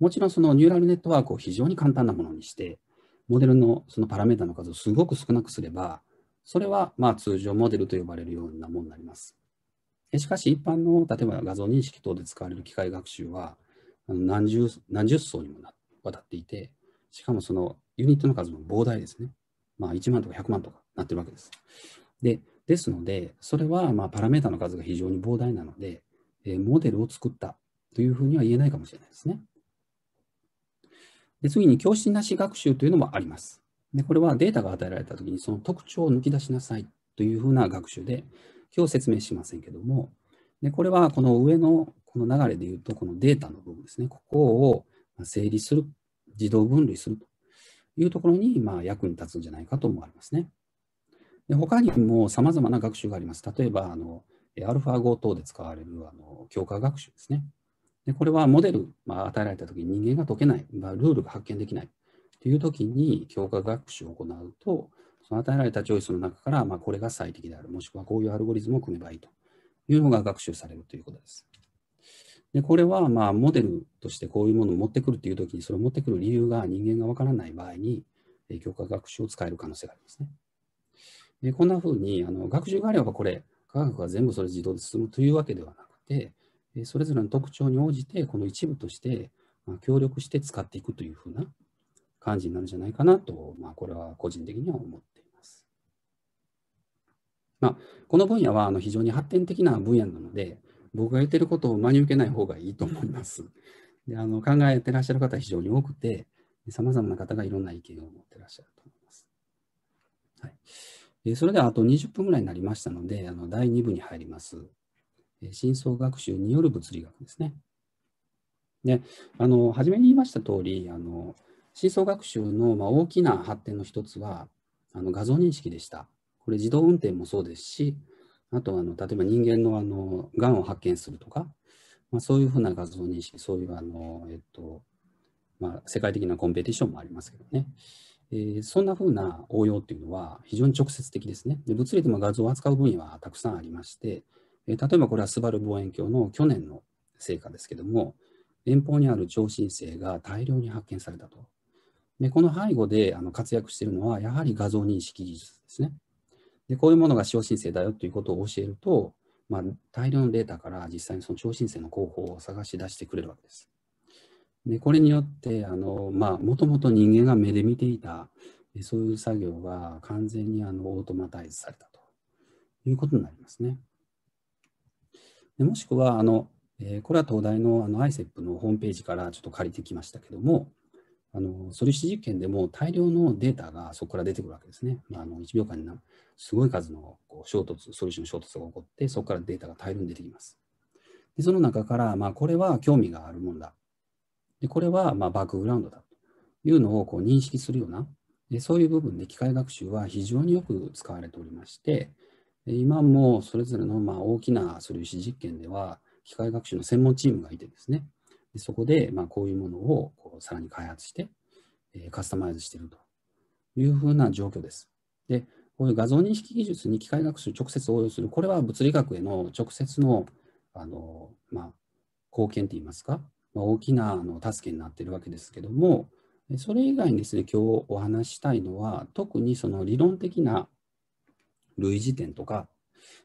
もちろんそのニューラルネットワークを非常に簡単なものにして、モデルのそのパラメータの数をすごく少なくすれば、それはまあ通常モデルと呼ばれるようなものになります。しかし一般の例えば画像認識等で使われる機械学習は、何十何十層にもわたっていて、しかもそのユニットの数も膨大ですね。まあ、1万とか100万とかなってるわけです。でですので、それはまあパラメータの数が非常に膨大なので、えー、モデルを作ったというふうには言えないかもしれないですね。で次に教師なし学習というのもあります。でこれはデータが与えられたときにその特徴を抜き出しなさいというふうな学習で、今日説明しませんけども、でこれはこの上のこの流れで言うと、このデータの部分ですね、ここを整理する、自動分類するというところに、まあ、役に立つんじゃないかと思われますね。で他にも様々な学習があります。例えば、あの、アルファ5等で使われるあの強化学習ですね。でこれはモデル、まあ、与えられたときに人間が解けない、まあ、ルールが発見できないというときに強化学習を行うと、その与えられたチョイスの中から、まあ、これが最適である、もしくはこういうアルゴリズムを組めばいいというのが学習されるということです。で、これはまあモデルとしてこういうものを持ってくるっていうときに、それを持ってくる理由が人間がわからない場合に、教科学習を使える可能性がありますね。でこんなふうにあの学習があればこれ、科学が全部それ自動で進むというわけではなくて、それぞれの特徴に応じて、この一部として、まあ、協力して使っていくというふうな感じになるんじゃないかなと、まあ、これは個人的には思っています。まあ、この分野はあの非常に発展的な分野なので、僕が言ってることを真に受けない方がいいと思います。であの考えてらっしゃる方非常に多くて、さまざまな方がいろんな意見を持ってらっしゃると思います。はいえそれではあと20分ぐらいになりましたので、あの第2部に入ります。え相深層学習による物理学ですね。であの初めに言いました通り、あの深層学習のま大きな発展の一つはあの画像認識でした。これ自動運転もそうですし、あとあの、例えば人間のあの、がんを発見するとか、まあ、そういうふうな画像認識、そういうあの、えっと、まあ、世界的なコンペティションもありますけどね。えー、そんなふうな応用っていうのは非常に直接的ですね。で物理でも画像を扱う分野はたくさんありまして、えー、例えばこれはスバル望遠鏡の去年の成果ですけども、遠方にある超新星が大量に発見されたと。でこの背後であの活躍しているのは、やはり画像認識技術ですね。で、こういうものが使用申請だよということを教えると、まあ、大量のデータから実際にその超新星の候補を探し出してくれるわけです。でこれによってあの、まもともと人間が目で見ていたそういう作業が完全にあのオートマタイズされたということになりますね。でもしくはあの、えー、これは東大のあの ICEP のホームページからちょっと借りてきましたけども、あの素粒子実験でも大量のデータがそこから出てくるわけですね。あの1秒間にすごい数のこう衝突、素粒子の衝突が起こって、そこからデータが大量に出てきます。でその中から、まあ、これは興味があるものだ。でこれはまあバックグラウンドだというのをこう認識するようなで、そういう部分で機械学習は非常によく使われておりまして、今もそれぞれのまあ大きな素粒子実験では、機械学習の専門チームがいてですね、でそこで、まあ、こういうものをこうさらに開発して、えー、カスタマイズしているというふうな状況です。で、こういう画像認識技術に機械学習直接応用する、これは物理学への直接のあの、まあ、貢献といいますか、まあ、大きなあの助けになっているわけですけども、それ以外にですね、今日お話したいのは、特にその理論的な類似点とか、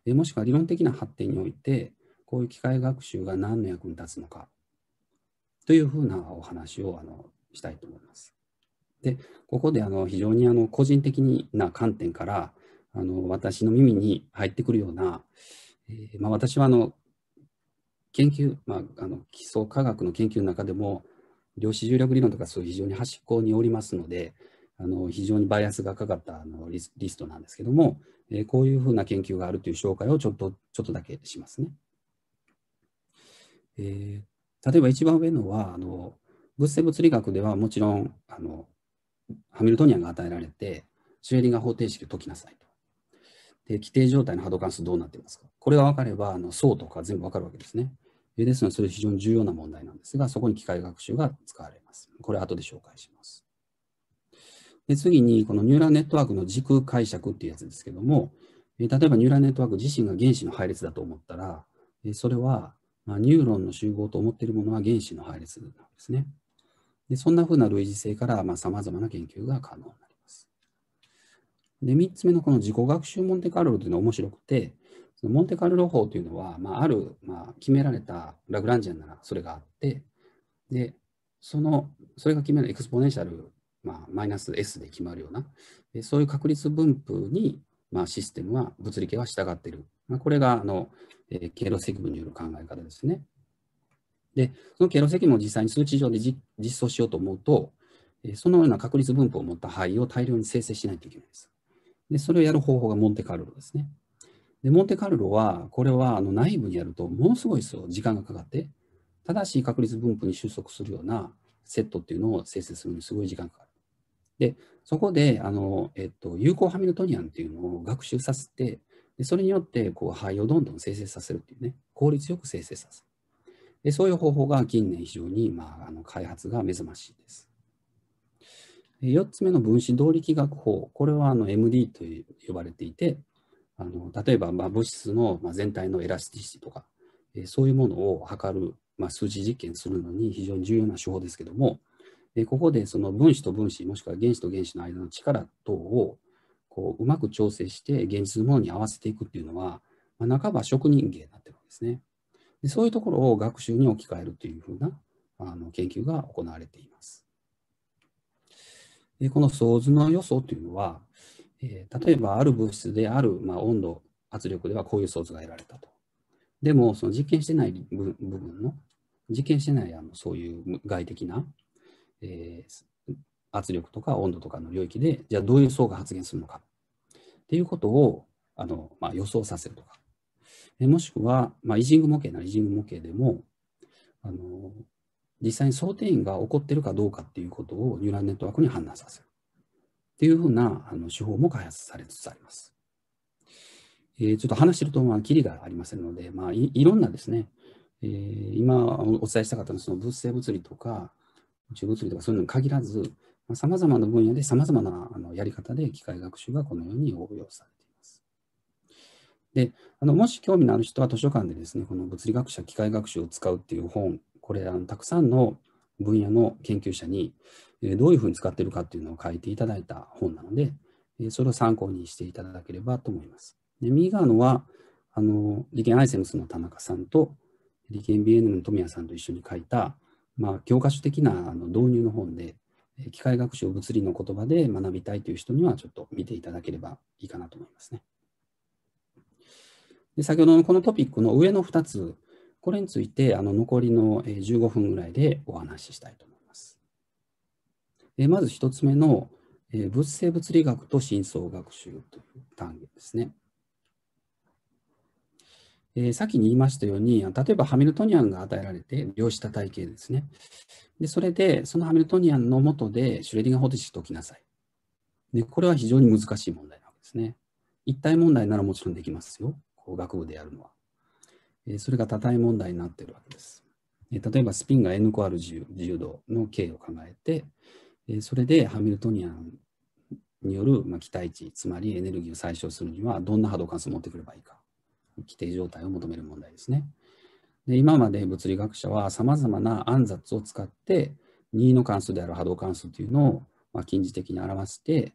もしくは理論的な発展において、こういう機械学習が何の役に立つのかというふうなお話をあのしたいと思います。で、ここであの非常にあの個人的な観点から、あの私の耳に入ってくるような、えー、まあ、私はあの研究、まあ、あの基礎科学の研究の中でも量子重力理論とかそういう非常に端っこにおりますのであの非常にバイアスがかかったあのリストなんですけども、えー、こういうふうな研究があるという紹介をちょっとちょっとだけしますね。えー、例えば一番上のは、あの物性物理学ではもちろんあのハミルトニアンが与えられて、シュエリンガー方程式を解きなさいと。で、規定状態の波動関数どうなってますかこれが分かれば、あの層とか全部分かるわけですね。ですので、それ非常に重要な問題なんですが、そこに機械学習が使われます。これ後で紹介します。で次に、このニューラルネットワークの軸解釈っていうやつですけども、例えばニューラルネットワーク自身が原子の配列だと思ったら、それはまあ、ニューロンの集合と思っているものは原子の配列なんですね。でそんなふうな類似性からさまざ、まな研究が可能になります。で、3つ目のこの自己学習モンテカルロというのは面白くて、そのモンテカルロ法というのは、まあ、ある、まあ、決められたラグランジアンならそれがあって、で、その、それが決めるエクスポネンシャル、まあ、マイナス S で決まるような、でそういう確率分布に、まあ、システムは、物理系は従っている。まあ、これがあのえー、経路積分による考え方ですね。で、その経路積分を実際に数値上で実装しようと思うと、えー、そのような確率分布を持った範囲を大量に生成しないといけないです。で、それをやる方法がモンテカルロですね。で、モンテカルロは、これはあの内部にやると、ものすごいそう時間がかかって、正しい確率分布に収束するようなセットっていうのを生成するのにすごい時間がかかる。で、そこで、あの、えっと、有効ハミルトニアンっていうのを学習させて、でそれによってこう肺をどんどん生成させるっていうね、効率よく生成させる。でそういう方法が近年非常に、まあ、あの開発が目覚ましいです。で4つ目の分子動力学法、これはあの MD と呼ばれていて、あの例えばまあ物質の全体のエラスティシティとか、そういうものを測る、まあ、数値実験するのに非常に重要な手法ですけども、ここでその分子と分子、もしくは原子と原子の間の力等をこううまく調整して現実のものに合わせていくっていうのは、まあ、半ば職人芸になってるわけですねで。そういうところを学習に置き換えるというふうなあの研究が行われています。でこの想図の予想というのは、えー、例えばある物質である、まあ、温度、圧力ではこういう想図が得られたと。でも、その実験してない部分の、実験してないあのそういう外的な、えー、圧力とか温度とかの領域で、じゃあどういう層が発現するのかっていうことをあの、まあ、予想させるとか、えもしくは、まあ、イジング模型ならイジング模型でも、あの実際に想定員が起こってるかどうかっていうことをニューラルネットワークに判断させるっていうふうなあの手法も開発されつつあります。えー、ちょっと話してると、まあ、キリがありませんので、まあ、いろんなですね、えー、今お伝えしたかったのは、その物性物理とか、宇宙物理とかそういうのに限らず、さまざまな分野でさまざまなあのやり方で機械学習がこのように応用されています。で、あのもし興味のある人は図書館でですね、この物理学者機械学習を使うっていう本、これあのたくさんの分野の研究者に、えどういうふうに使っているかっていうのを書いていただいた本なので、えそれを参考にしていただければと思います。で右側のは、あの理研アイセムスの田中さんと理研 BNN の富谷さんと一緒に書いた、まあ、教科書的なあの導入の本で、機械学習を物理の言葉で学びたいという人にはちょっと見ていただければいいかなと思いますね。で先ほどのこのトピックの上の2つ、これについてあの残りの15分ぐらいでお話ししたいと思います。まず1つ目の物性物理学と深層学習という単元ですね。えー、きに言いましたように、例えばハミルトニアンが与えられて、量子多体系ですね。で、それで、そのハミルトニアンの下で、シュレディンガー方程式解きなさい。で、これは非常に難しい問題なわけですね。一体問題ならもちろんできますよ。工学部でやるのは。えー、それが多体問題になっているわけです。えー、例えば、スピンが N コアル自由自由度の径を考えて、えそれでハミルトニアンによる、まあ、期待値、つまりエネルギーを最小するには、どんな波動関数を持ってくればいいか。規定状態を求める問題ですね。で今まで物理学者はさまざまな暗雑を使って任意の関数である波動関数というのを、ま近似的に表して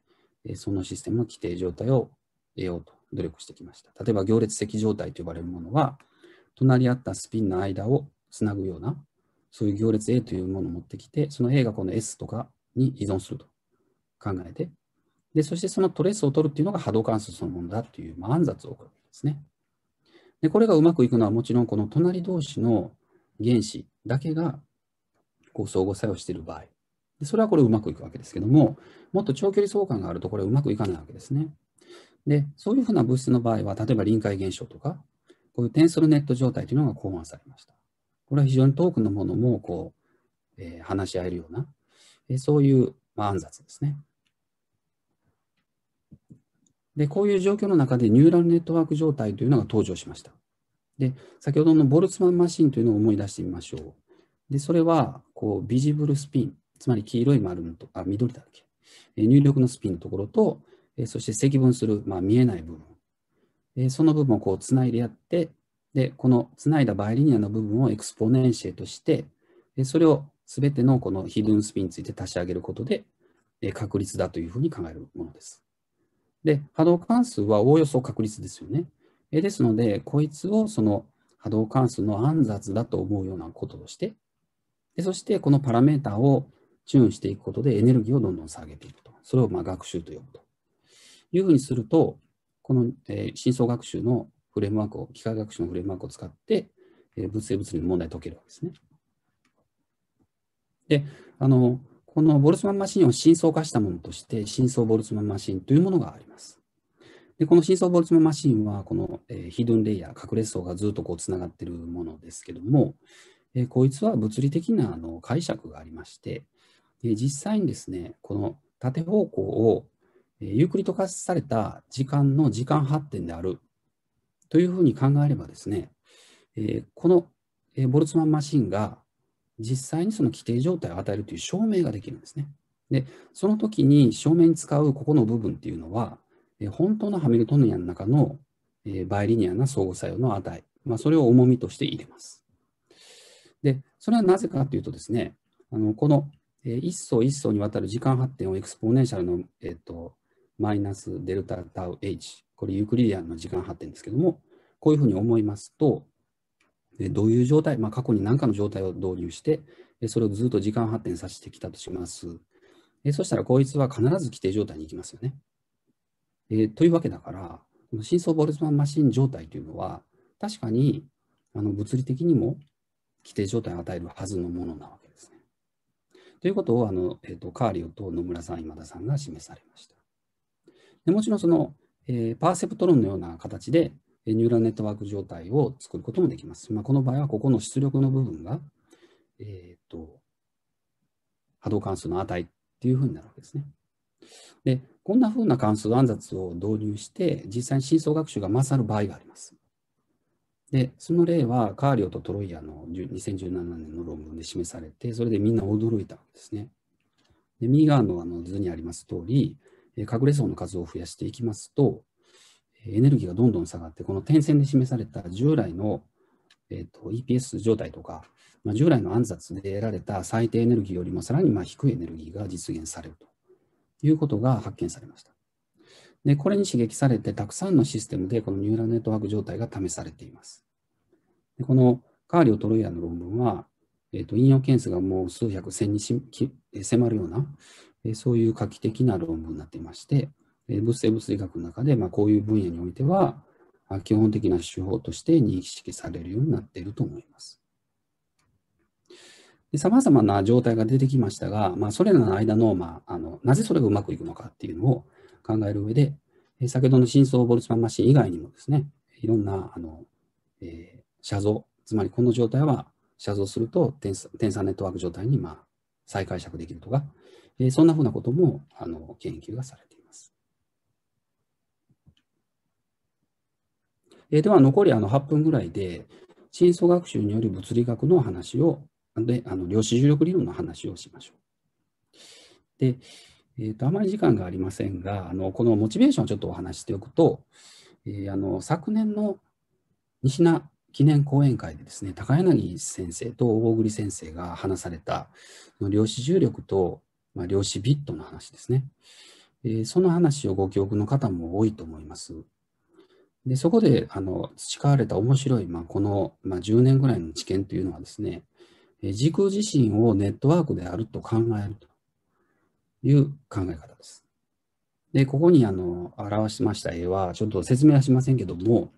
そのシステムの規定状態を得ようと努力してきました。例えば行列積状態と呼ばれるものは隣り合ったスピンの間をつなぐようなそういう行列 A というものを持ってきてその A がこの S とかに依存すると考えてでそしてそのトレースを取るっていうのが波動関数そのものだという、まあ、暗雑を送るんですね。で、これがうまくいくのはもちろんこの隣同士の原子だけがこう相互作用している場合で、それはこれうまくいくわけですけども、もっと長距離相関があるとこれうまくいかないわけですね。で、そういうふうな物質の場合は、例えば臨界現象とか、こういうテンソルネット状態というのが考案されました。これは非常に遠くのものもこう、えー、話し合えるような、えー、そういう、まあ、暗殺ですね。で、こういう状況の中でニューラルネットワーク状態というのが登場しました。で、先ほどのボルツマンマシンというのを思い出してみましょう。で、それは、こう、ビジブルスピン、つまり黄色い丸のと、あ、緑だっけ、入力のスピンのところと、そして積分する、まあ、見えない部分。その部分をこう、つないでやって、で、このつないだバイリニアの部分をエクスポネンシェとして、それをすべてのこのヒドゥンスピンについて足し上げることで、確率だというふうに考えるものです。で、波動関数はおおよそ確率ですよね。えですので、こいつをその波動関数の暗雑だと思うようなこととして、でそしてこのパラメータをチューンしていくことでエネルギーをどんどん下げていくと。それをま学習と呼ぶと。いうふうにすると、この、えー、深層学習のフレームワークを、機械学習のフレームワークを使って、えー、物性物理の問題を解けるわけですね。で、あの、このボルツマンマシンを真相化したものとして、真相ボルツマンマシンというものがあります。でこの真相ボルツマンマシンは、この、えー、ヒドゥンレイヤー、隠れ層がずっとこうつながっているものですけども、えー、こいつは物理的なあの解釈がありまして、えー、実際にですね、この縦方向を、えユークリット化された時間の時間発展であるというふうに考えればですね、えこの、えボルツマンマシンが実際にその規定状態を与えるという証明ができるんですね。で、その時に証明に使うここの部分っていうのは、え本当のハミルトニアの中の、えバイリニアな相互作用の値、まあ、それを重みとして入れます。で、それはなぜかというとですね、あのこの、え1層1層にわたる時間発展をエクスポネンシャルの、えーと、とマイナスデルタタウ H、これユークリディアンの時間発展ですけども、こういうふうに思いますと、どういう状態、まあ、過去に何かの状態を導入して、それをずっと時間発展させてきたとします。そしたら、効率は必ず規定状態に行きますよね。えというわけだから、この深層ボルツマンマシン状態というのは、確かにあの物理的にも規定状態を与えるはずのものなわけですね。ということをあの、えーと、とカーリオと野村さん、今田さんが示されました。でもちろんその、えー、パーセプトロンのような形でニューラルネットワーク状態を作ることもできます。まあ、この場合は、ここの出力の部分が、えっ、ー、と、波動関数の値っていうふうになるわけですね。で、こんなふうな関数暗殺を導入して、実際に深層学習が勝る場合があります。で、その例は、カーリオとトロイアの2017年の論文で示されて、それでみんな驚いたんですね。で右側のあの図にあります通り、隠れ層の数を増やしていきますと、エネルギーがどんどん下がって、この点線で示された従来の、えーと、EPS 状態とか、まあ、従来の暗殺で得られた最低エネルギーよりもさらにまあ低いエネルギーが実現されるということが発見されました。で、これに刺激されて、たくさんのシステムでこのニューラルネットワーク状態が試されています。でこのカーリオ・トロイアの論文は、えーと、引用件数がもう数百、千に迫るような、えー、そういう画期的な論文になっていまして、物性物理学の中で、まあ、こういう分野においては、基本的な手法として認識されるようになっていると思います。さまざまな状態が出てきましたが、まあ、それらの間の,、まあ、あのなぜそれがうまくいくのかっていうのを考える上で、先ほどの深層ボルツマンマシン以外にもですね、いろんなあの、えー、写像、つまりこの状態は写像すると点差ネットワーク状態にまあ再解釈できるとか、えー、そんなふうなこともあの研究がされています。えでは、残りあの8分ぐらいで、深層学習による物理学の話を、であの量子重力理論の話をしましょう。で、えーと、とあまり時間がありませんが、あのこのモチベーションをちょっとお話しておくと、えー、あの昨年の西名記念講演会でですね、高柳先生と大栗先生が話された量子重力と、まあ、量子ビットの話ですね、えー、その話をご記憶の方も多いと思います。で、そこで、あの、培われた面白い、まあ、この、まあ、10年ぐらいの知見というのはですね、時空自身をネットワークであると考えるという考え方です。で、ここに、あの、表しました絵は、ちょっと説明はしませんけども、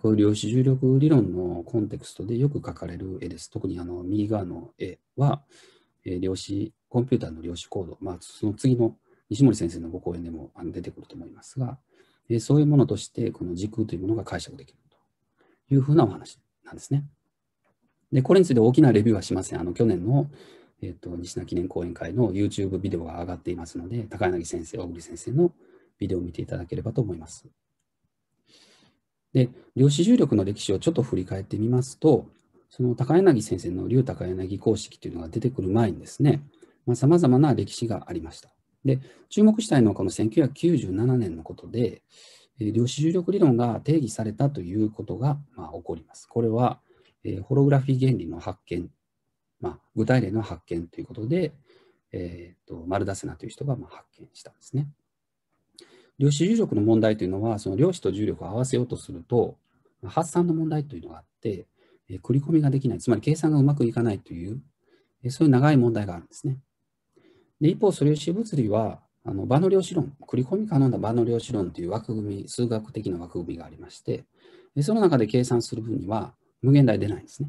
こういう量子重力理論のコンテクストでよく描かれる絵です。特に、あの、右側の絵は、量子、コンピューターの量子コード、まあ、その次の西森先生のご講演でも出てくると思いますが、えそういうものとして、この時空というものが解釈できるというふうなお話なんですね。で、これについて大きなレビューはしません。あの、去年の、えーと、と西名記念講演会の YouTube ビデオが上がっていますので、高柳先生、小栗先生のビデオを見ていただければと思います。で、量子重力の歴史をちょっと振り返ってみますと、その高柳先生の竜高柳公式というのが出てくる前にですね、さまざ、まな歴史がありました。で、注目したいのはこの1997年のことで、え量子重力理論が定義されたということが、まあ、起こります。これは、えー、ホログラフィー原理の発見、まあ、具体例の発見ということで、えーと、とマルダセナという人がまあ発見したんですね。量子重力の問題というのは、その量子と重力を合わせようとすると、発散の問題というのがあって、えー、繰り込みができない、つまり計算がうまくいかないという、えー、そういう長い問題があるんですね。で、一方、素粒子物理は、あの場の量子論、繰り込み可能な場の量子論という枠組み、数学的な枠組みがありまして、でその中で計算する分には無限大出ないんですね。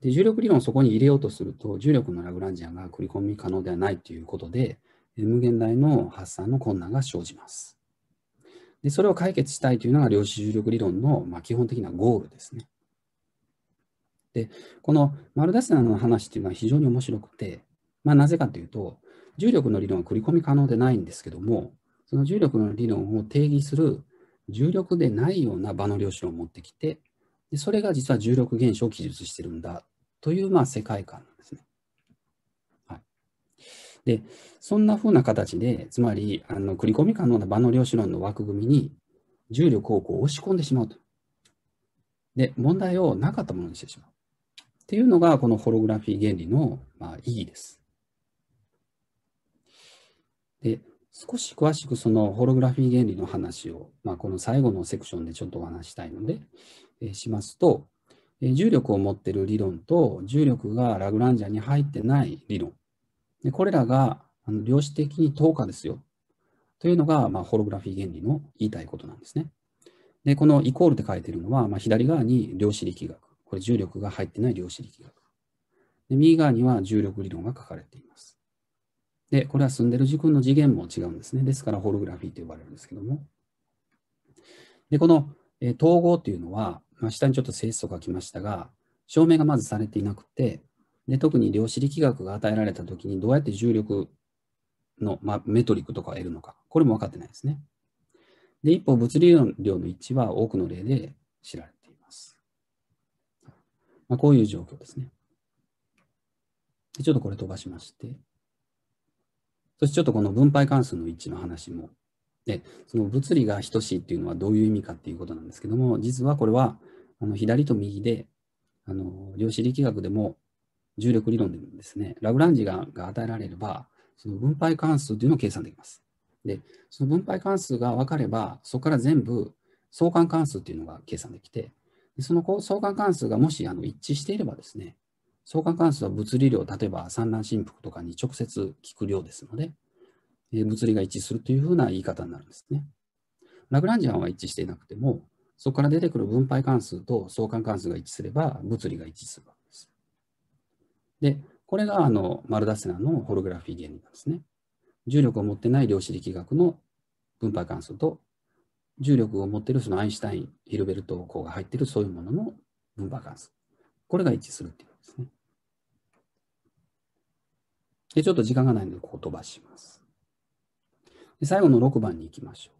で重力理論をそこに入れようとすると、重力のラグランジアンが繰り込み可能ではないということで、無限大の発散の困難が生じます。でそれを解決したいというのが量子重力理論の、まあ、基本的なゴールですね。で、このマルダスナの話というのは非常に面白くて、まあ、なぜかというと、重力の理論は繰り込み可能でないんですけども、その重力の理論を定義する重力でないような場の量子論を持ってきて、でそれが実は重力現象を記述してるんだというまあ世界観なんですね。はい、で、そんなふうな形で、つまり、あの繰り込み可能な場の量子論の枠組みに重力をこう押し込んでしまうと。で、問題をなかったものにしてしまう。っていうのが、このホログラフィー原理の、まあ、意義です。で、少し詳しくそのホログラフィー原理の話を、まあ、この最後のセクションでちょっとお話したいので、えー、しますと、えー、重力を持っている理論と重力がラグランジャに入ってない理論。でこれらがあの量子的に等価ですよ。というのが、まあ、ホログラフィー原理の言いたいことなんですね。で、このイコールって書いてるのは、まあ、左側に量子力学。これ重力が入ってない量子力学。で右側には重力理論が書かれています。で、これは住んでる時空の次元も違うんですね。ですから、ホログラフィーと呼ばれるんですけども。で、この、えー、統合というのは、まあ、下にちょっと性質を書きましたが、証明がまずされていなくて、で特に量子力学が与えられたときに、どうやって重力の、まあ、メトリックとかを得るのか、これも分かってないですね。で、一方、物理量の一致は多くの例で知られています。まあ、こういう状況ですねで。ちょっとこれ飛ばしまして。そしてちょっとこの分配関数の位置の話も。で、その物理が等しいっていうのはどういう意味かっていうことなんですけども、実はこれはあの左と右で、あの量子力学でも重力理論でもですね、ラグランジがが与えられれば、その分配関数というのを計算できます。で、その分配関数が分かれば、そこから全部相関関数というのが計算できて、でその相関関数がもしあの一致していればですね、相関関数は物理量、例えば産卵振幅とかに直接効く量ですので、えー、物理が一致するというふうな言い方になるんですね。ラグランジアンは一致していなくても、そこから出てくる分配関数と相関関数が一致すれば物理が一致するわけです。で、これがあのマルダセナのホログラフィー原理なんですね。重力を持ってない量子力学の分配関数と重力を持っているそのアインシュタイン、ヒルベルト項が入っているそういうものの分配関数。これが一致するっていう。ですね。で、ちょっと時間がないので、ここ飛ばします。で最後の6番に行きましょう。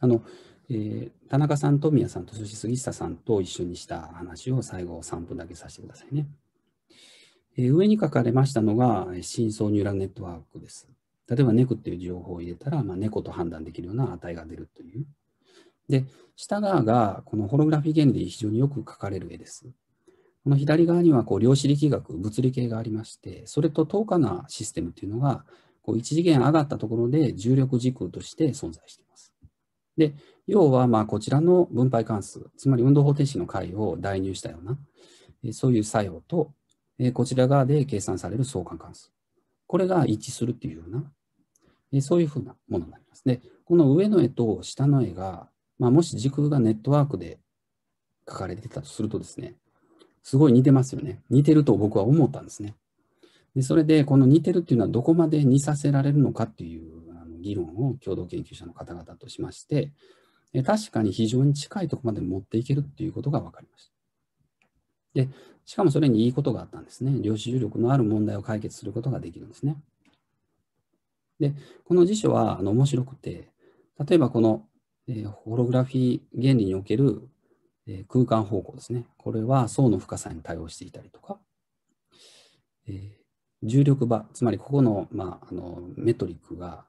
あの、えー、田中さんと宮さんと、そして杉下さんと一緒にした話を最後3分だけさせてくださいね。えー、上に書かれましたのが、深層ニューラルネットワークです。例えば、猫っていう情報を入れたら、まあ、猫と判断できるような値が出るという。で、下側がこのホログラフィー原理非常によく描かれる絵です。この左側にはこう量子力学、物理系がありまして、それと等価なシステムというのが、こう1次元上がったところで重力時空として存在しています。で、要はまあこちらの分配関数、つまり運動方程式の解を代入したような、そういう作用と、こちら側で計算される相関関数。これが一致するというような、そういうふうなものになります。で、この上の絵と下の絵がまあ、もし時空がネットワークで書かれてたとするとですね、すごい似てますよね。似てると僕は思ったんですね。でそれで、この似てるっていうのはどこまで似させられるのかっていうあの議論を共同研究者の方々としまして、確かに非常に近いとこまで持っていけるっていうことが分かりました。で、しかもそれにいいことがあったんですね。量子重力のある問題を解決することができるんですね。で、この辞書はあの面白くて、例えばこのえー、ホログラフィー原理における、えー、空間方向ですね。これは層の深さに対応していたりとか、えー、重力場、つまりここの,、まあ、あのメトリックが、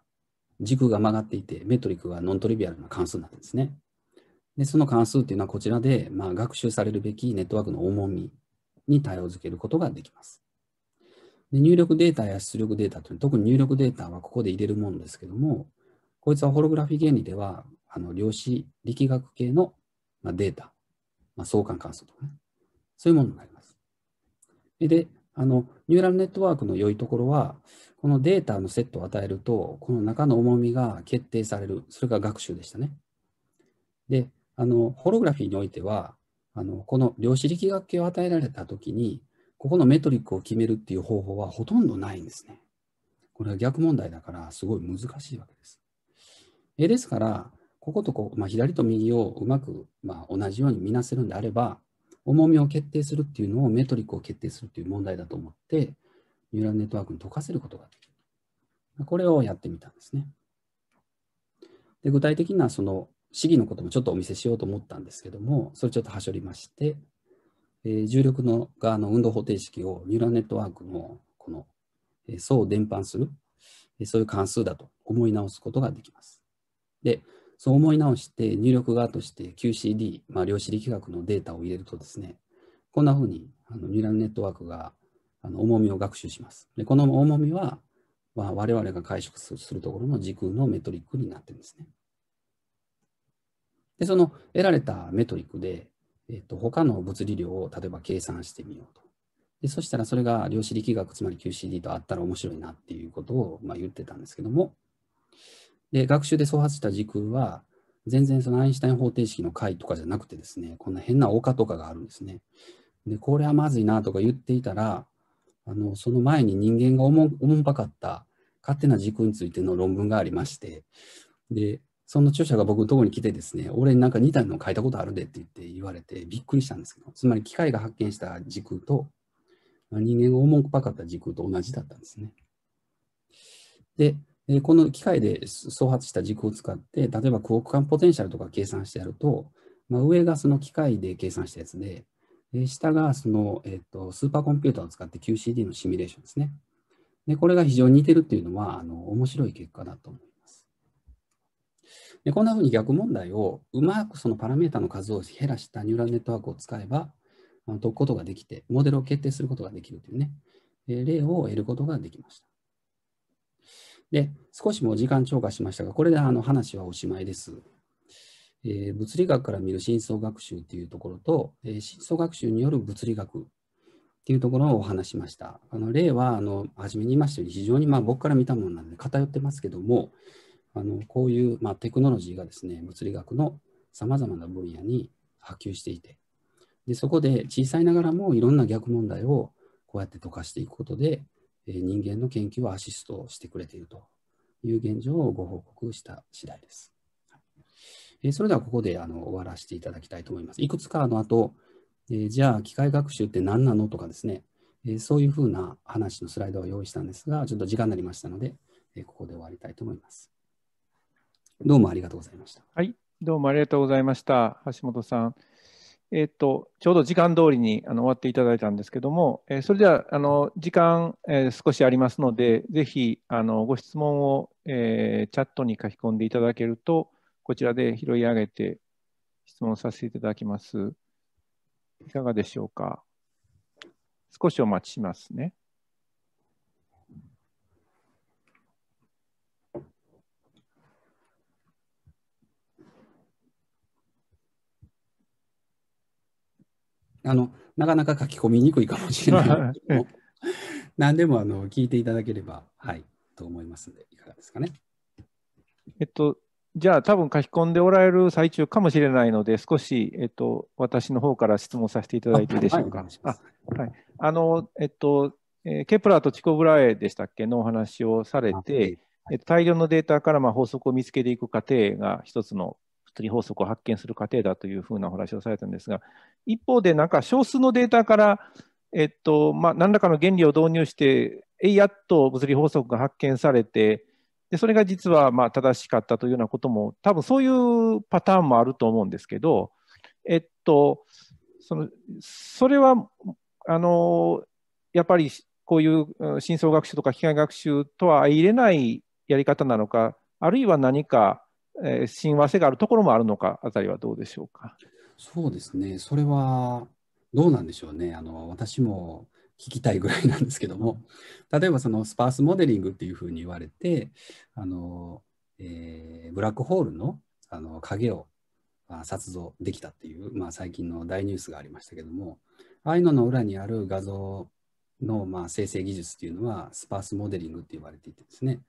軸が曲がっていて、メトリックがノントリビアルな関数なんですね。でその関数っていうのはこちらで、まあ、学習されるべきネットワークの重みに対応づけることができます。で入力データや出力データというのは、特に入力データはここで入れるものですけども、こいつはホログラフィー原理では、あの量子力学系の、まデータ、まあ、相関関数とかね、そういうものになります。で、あのニューラルネットワークの良いところは、このデータのセットを与えると、この中の重みが決定される、それが学習でしたね。で、あのホログラフィーにおいては、あのこの量子力学系を与えられたときに、ここのメトリックを決めるっていう方法はほとんどないんですね。これは逆問題だから、すごい難しいわけです。えですから、こことこう、まあ、左と右をうまく、まあ、同じように見なせるんであれば、重みを決定するっていうのをメトリックを決定するっていう問題だと思って、ニューラルネットワークに解かせることができる。これをやってみたんですね。で具体的なその試技のこともちょっとお見せしようと思ったんですけども、それちょっとはしょりまして、えー、重力の側の運動方程式をニューラルネットワークのこの、えー、層を伝播する、えー、そういう関数だと思い直すことができます。で、そう思い直して入力側として QCD、まあ、量子力学のデータを入れるとですね、こんなふうにあのニューラルネットワークがあの重みを学習します。でこの重みは、まあ、我々が解釈するところの時空のメトリックになってるんですね。で、その得られたメトリックで、えっと、他の物理量を例えば計算してみようと。でそしたらそれが量子力学、つまり QCD とあったら面白いなっていうことを、まあ、言ってたんですけども、で、学習で創発した時空は、全然そのアインシュタイン方程式の解とかじゃなくてですね、こんな変な丘とかがあるんですね。で、これはまずいなとか言っていたら、あのその前に人間がおもおもんぱかった勝手な時空についての論文がありまして、で、その著者が僕のとこに来てですね、俺なんか似たの書いたことあるでって言って言われてびっくりしたんですけど、つまり機械が発見した時空と、まあ、人間が重くんぱかった時空と同じだったんですね。で、でこの機械で創発した軸を使って、例えばクオク間ポテンシャルとか計算してやると、まあ、上がその機械で計算したやつで、で下がその、えーと、とスーパーコンピューターを使って QCD のシミュレーションですね。でこれが非常に似てるっていうのはあの面白い結果だと思います。でこんなふうに逆問題をうまくそのパラメータの数を減らしたニューラルネットワークを使えば解くことができて、モデルを決定することができるというね、例を得ることができました。で、少しも時間超過しましたが、これであの話はおしまいです。えー、物理学から見る深層学習っていうところと、えー、深層学習による物理学っていうところをお話しました。あの例はあの初めに言いましたように非常にまあ僕から見たものなので偏ってますけどもあのこういうまあテクノロジーがですね物理学のさまざまな分野に波及していてでそこで小さいながらもいろんな逆問題をこうやって溶かしていくことで人間の研究をアシストしてくれているという現状をご報告した次第です。それではここであの終わらせていただきたいと思います。いくつかの後、えじゃあ機械学習って何なのとかですね、えそういうふうな話のスライドを用意したんですが、ちょっと時間になりましたので、えここで終わりたいと思います。どうもありがとうございました。はい、どうもありがとうございました。橋本さん。えっと、ちょうど時間通りにあの終わっていただいたんですけども、えー、それではあの時間、えー、少しありますので、ぜひあのご質問を、えー、チャットに書き込んでいただけると、こちらで拾い上げて質問させていただきます。いかがでしょうか。少しお待ちしますね。あのなかなか書き込みにくいかもしれないけど 何でもあの聞いていただければ、はい、と思いますので、いかがですかね。えっと、じゃあ、多分書き込んでおられる最中かもしれないので、少し、えっと、私の方から質問させていただいていいでしょうか。あ、はい。あの、えっと、えー、ケプラーとチコブラエでしたっけのお話をされて、はい、えっと、大量のデータからまあ法則を見つけていく過程が一つの物理法則を発見する過程だというふうなお話をされたんですが、一方で、なんか少数のデータから、えっとまあ、何らかの原理を導入して、えやっと物理法則が発見されて、でそれが実はまあ正しかったというようなことも、多分そういうパターンもあると思うんですけど、えっと、そのそれはあのやっぱりこういう深層学習とか機械学習とは入れないやり方なのか、あるいは何かえー、親和性があるところもあるのかあたりはどうでしょうか。そうですね、それはどうなんでしょうね、あの私も聞きたいぐらいなんですけども、例えばそのスパースモデリングっていうふうに言われて、あのえー、ブラックホールのあの影を、まあ、撮像できたっていう、まあ、最近の大ニュースがありましたけども、ああいうのの裏にある画像の、まあ、生成技術っていうのは、スパースモデリングって言われていてですね、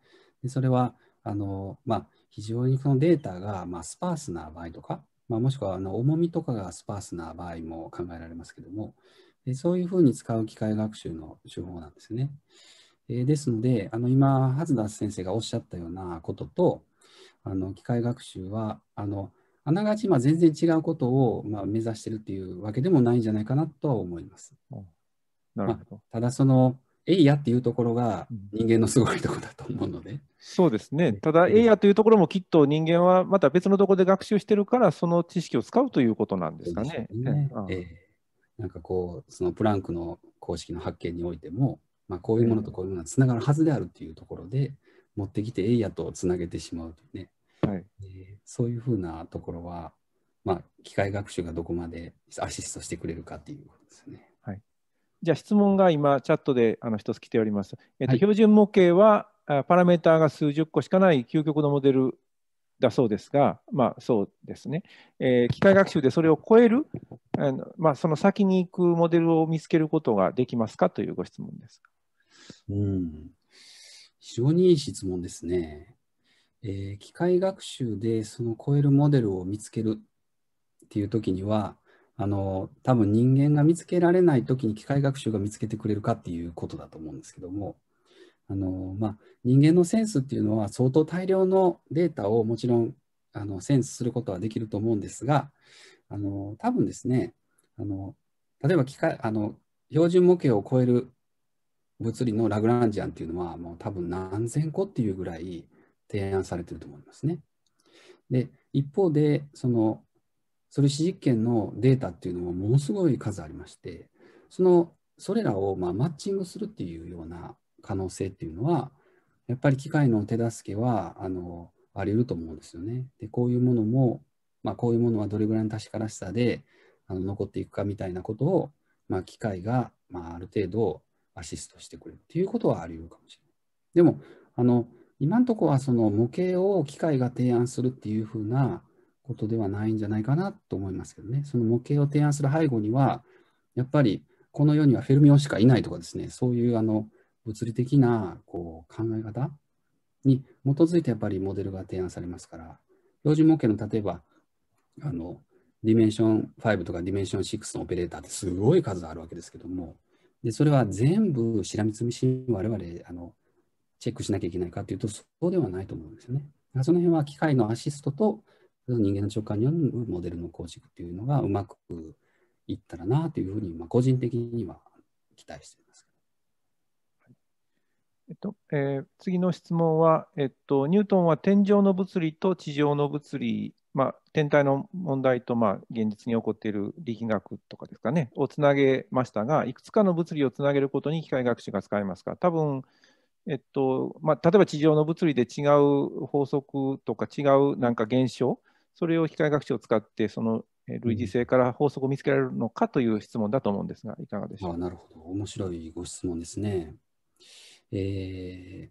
でそれはあの、まあ非常にこのデータがまあスパースな場合とか、まあ、もしくはあの重みとかがスパースな場合も考えられますけども、えそういうふうに使う機械学習の手法なんですね。えですので、あの今、ハ田先生がおっしゃったようなことと、あの機械学習は、あのあながちま全然違うことをま目指してるっていうわけでもないんじゃないかなとは思います。なるほど、まあ、ただそのえいやっていうところが人間のすごいところだと思うので。そうですね。ただ、エイヤというところもきっと人間はまた別のところで学習してるから、その知識を使うということなんですかね。ねえー、なんかこう、そのプランクの公式の発見においても、まあ、こういうものとこういうものはつながるはずであるというところで、持ってきてエイヤとつなげてしまうというね、はいえー、そういうふうなところは、まあ、機械学習がどこまでアシストしてくれるかっていうことですね。じゃあ質問が今、チャットであの一つ来ております。えっと、はい、標準模型はパラメーターが数十個しかない究極のモデルだそうですが、まあ、そうですね、えー、機械学習でそれを超える、あのまあ、その先に行くモデルを見つけることができますかというご質問です。うん非常にいい質問ですね。えー、機械学習でその超えるモデルを見つけるっていうときには、あの多分人間が見つけられない時に機械学習が見つけてくれるかっていうことだと思うんですけどもあの、まあ、人間のセンスっていうのは相当大量のデータをもちろんあのセンスすることはできると思うんですがあの多分ですねあの例えば機械あの標準模型を超える物理のラグランジアンっていうのはもう多分何千個っていうぐらい提案されてると思いますね。で一方でそのそれ実験のデータっていうのもものすごい数ありまして、その、それらをまあマッチングするっていうような可能性っていうのは、やっぱり機械の手助けは、あの、あり得ると思うんですよね。で、こういうものも、まあ、こういうものはどれぐらいの確からしさであの残っていくかみたいなことを、まあ、機械が、まあ、ある程度アシストしてくれるっていうことはあり得るかもしれない。でも、あの、今のところはその模型を機械が提案するっていうふうなことではないんじゃないかなと思いますけどね。その模型を提案する背後には、やっぱりこの世にはフェルミオンしかいないとかですね、そういうあの物理的なこう考え方に基づいてやっぱりモデルが提案されますから、標準模型の例えば、あの、ディメンション5とかディメンション6のオペレーターってすごい数あるわけですけども、でそれは全部しらみつぶしに我々あのチェックしなきゃいけないかというと、そうではないと思うんですよね。その辺は機械のアシストと人間の直感によるモデルの構築っていうのがうまくいったらなというふうに、まあ、個人的には期待しています。えっとえー、次の質問は、えっと、ニュートンは天井の物理と地上の物理、まあ、天体の問題と、まあ、現実に起こっている力学とかですかね、をつなげましたが、いくつかの物理をつなげることに機械学習が使えますか。多分えっとまあ、例えば地上の物理で違う法則とか違うなんか現象それを機械学習を使って、その類似性から法則を見つけられるのかという質問だと思うんですが、いかがでしょうか。なるほど、面白いご質問ですね。えー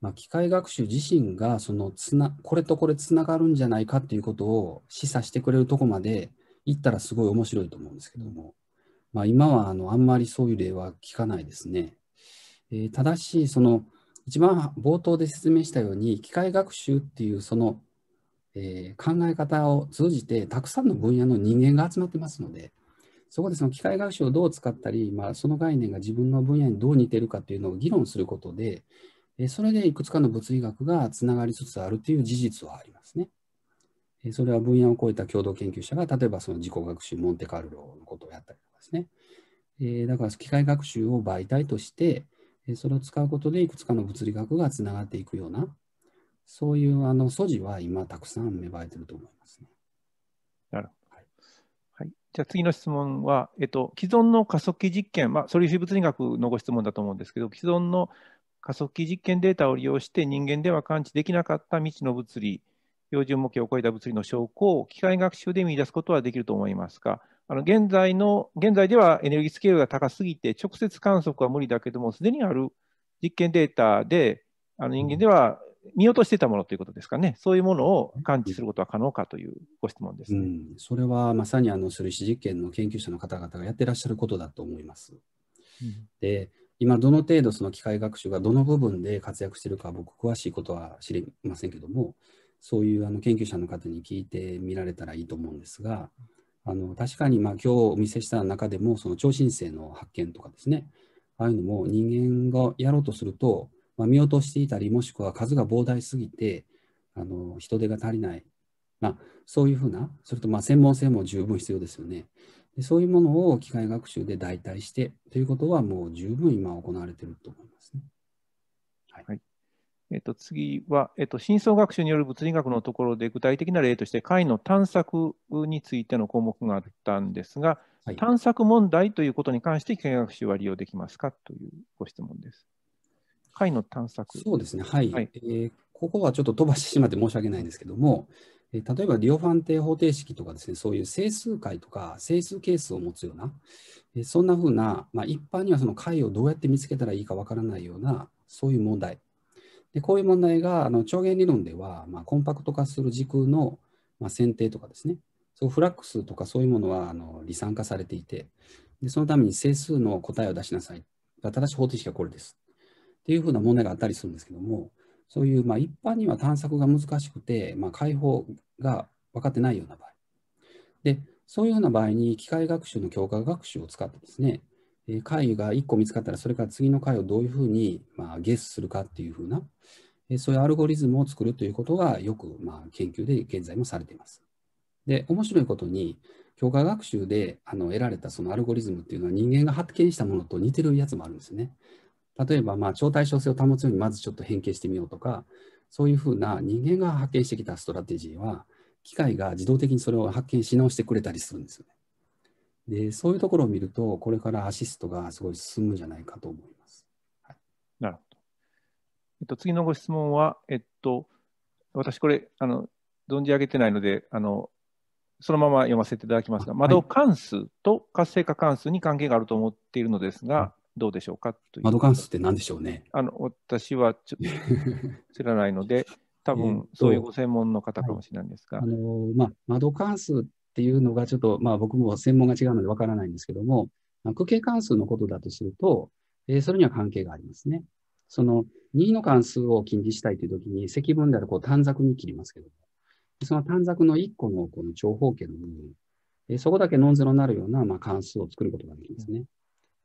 まあ、機械学習自身がそのつなこれとこれつながるんじゃないかっていうことを示唆してくれるとこまでいったらすごい面白いと思うんですけども、まあ、今はあのあんまりそういう例は聞かないですね。えー、ただしその一番冒頭で説明したように機械学習っていうそのえー、考え方を通じてたくさんの分野の人間が集まってますので、そこでその機械学習をどう使ったり、まあ、その概念が自分の分野にどう似てるかっていうのを議論することで、えー、それでいくつかの物理学がつながりつつあるという事実はありますね。えー、それは分野を超えた共同研究者が、例えばその自己学習、モンテカルロのことをやったりとかですね。えー、だから機械学習を媒体として、それを使うことでいくつかの物理学がつながっていくようなそういうあの素地は今たくさん芽生えてると思いますね。なるほど。はいはい、じゃあ次の質問は、えっと、既存の加速器実験、まあ、素粒子物理学のご質問だと思うんですけど、既存の加速器実験データを利用して人間では感知できなかった未知の物理、標準模型を超えた物理の証拠を機械学習で見出すことはできると思いますが、あの現在の現在ではエネルギースケールが高すぎて、直接観測は無理だけども、すでにある実験データで、あの人間では見落としてたものということですかね、そういうものを感知することは可能かというご質問です、ね、うん、それはまさにあの処理師実験の研究者の方々がやってらっしゃることだと思います。うん、で今、どの程度その機械学習がどの部分で活躍しているか、僕、詳しいことは知りませんけども、そういうあの研究者の方に聞いてみられたらいいと思うんですが、あの確かにまあ今日お見せした中でも、その超新星の発見とかですね、ああいうのも人間がやろうとすると、まあ、見落としていたり、もしくは数が膨大すぎて、あの人手が足りない、まあ、そういうふうな、それとまあ専門性も十分必要ですよねで。そういうものを機械学習で代替してということは、もう十分今行われていると思いますね。はい、はいえっと、次は、えっと、深層学習による物理学のところで具体的な例として解の探索についての項目があったんですが、はい、探索問題ということに関して機械学習は利用できますかというご質問です。貝の探索。そうですね、はい。はい、えー、ここはちょっと飛ばしてしまって申し訳ないんですけども、えー、例えばリオファンテ方程式とかですね、そういう整数解とか整数係数を持つような、えー、そんなふうな、まあ、一般にはその解をどうやって見つけたらいいかわからないような、そういう問題。でこういう問題があの長弦理論では、まあ、コンパクト化する時空の、まあ、選定とかですね、そうフラックスとかそういうものはあの理算化されていて、でそのために整数の答えを出しなさい。新しい方程式はこれです。っていうふうな問題があったりするんですけども、そういう、まあ、一般には探索が難しくて、まあ、解放が分かってないような場合。で、そういうふうな場合に、機械学習の強化学習を使ってですね、解が1個見つかったら、それから次の解をどういうふうに、まあ、ゲスするかっていうふうな、そういうアルゴリズムを作るということがよく、まあ、研究で現在もされています。で、面白いことに、強化学習であの得られたそのアルゴリズムっていうのは人間が発見したものと似てるやつもあるんですよね。例えば、まあ、超対称性を保つようにまずちょっと変形してみようとか、そういうふうな人間が発見してきたストラテジーは、機械が自動的にそれを発見し直してくれたりするんですよね。で、そういうところを見ると、これからアシストがすごい進むんじゃないかと思います。はい、なるほど。えっと、次のご質問は、えっと、私これ、あの、存じ上げてないので、あの、そのまま読ませていただきますが、窓関数と活性化関数に関係があると思っているのですが、どうでしょうかという。窓関数って何でしょうね。あの私はちょっと 知らないので、多分そういうご専門の方かもしれないんですが。はい、あのまあ、窓関数っていうのが、ちょっと、まあ、僕も専門が違うのでわからないんですけども、区形関数のことだとすると、えー、それには関係がありますね。その2の関数を近似したいというときに、積分であるこう短冊に切りますけども、その短冊の1個のこの長方形の部分、えそこだけノンゼロになるようなまあ関数を作ることができますね。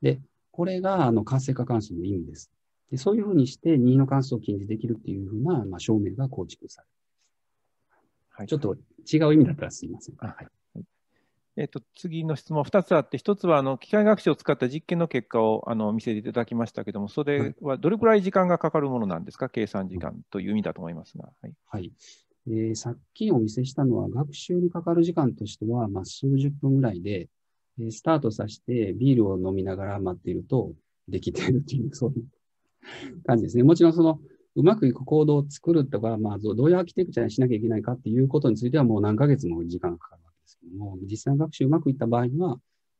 で、これがあの活性化関数の意味です。でそういうふうにして任意の関数を禁止できるっていうふうな、まあ、証明が構築される。はい、ちょっと違う意味だったらすみません。はい、えーと、次の質問2つあって、1つはあの機械学習を使った実験の結果をあの見せていただきましたけれども、それはどれくらい時間がかかるものなんですか、計算時間という意味だと思いますが。はい、はいえー、さっきお見せしたのは、学習にかかる時間としては、まあ、数十分ぐらいで、スタートさせてビールを飲みながら待っているとできているという、そういう感じですね。もちろんその、うまくいく行動を作るとか、まあ、どういうアーキテクチャにしなきゃいけないかっていうことについてはもう何ヶ月も時間がかかるわけですけども、実際の学習うまくいった場合には、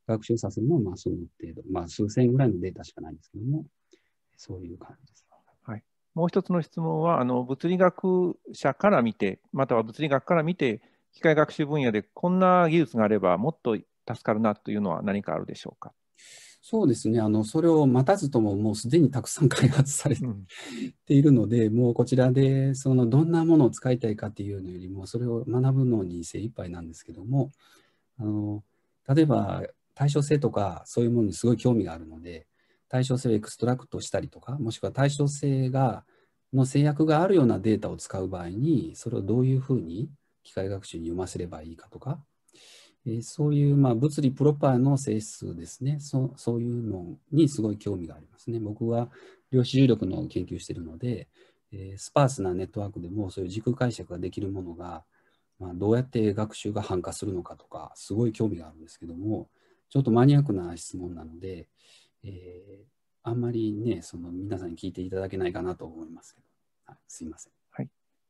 学習させるのはまあその程度、まあ、数千ぐらいのデータしかないんですけども、そういう感じです。はい、もう一つの質問はあの、物理学者から見て、または物理学から見て、機械学習分野でこんな技術があれば、もっと助かるなというのは何かあるでしょうか。そうですねあのそれを待たずとももうすでにたくさん開発されているので、うん、もうこちらでそのどんなものを使いたいかっていうのよりもそれを学ぶのに精一杯なんですけどもあの例えば対称性とかそういうものにすごい興味があるので対称性をエクストラクトしたりとかもしくは対称性がの制約があるようなデータを使う場合にそれをどういうふうに機械学習に読ませればいいかとかえそういう、まあ、物理プロパーの性質ですねそ、そういうのにすごい興味がありますね。僕は量子重力の研究してるので、えスパースなネットワークでもそういう時空解釈ができるものが、まあ、どうやって学習が反化するのかとか、すごい興味があるんですけども、ちょっとマニアックな質問なので、えー、あんまりね、その皆さんに聞いていただけないかなと思いますけど、はい、すいません。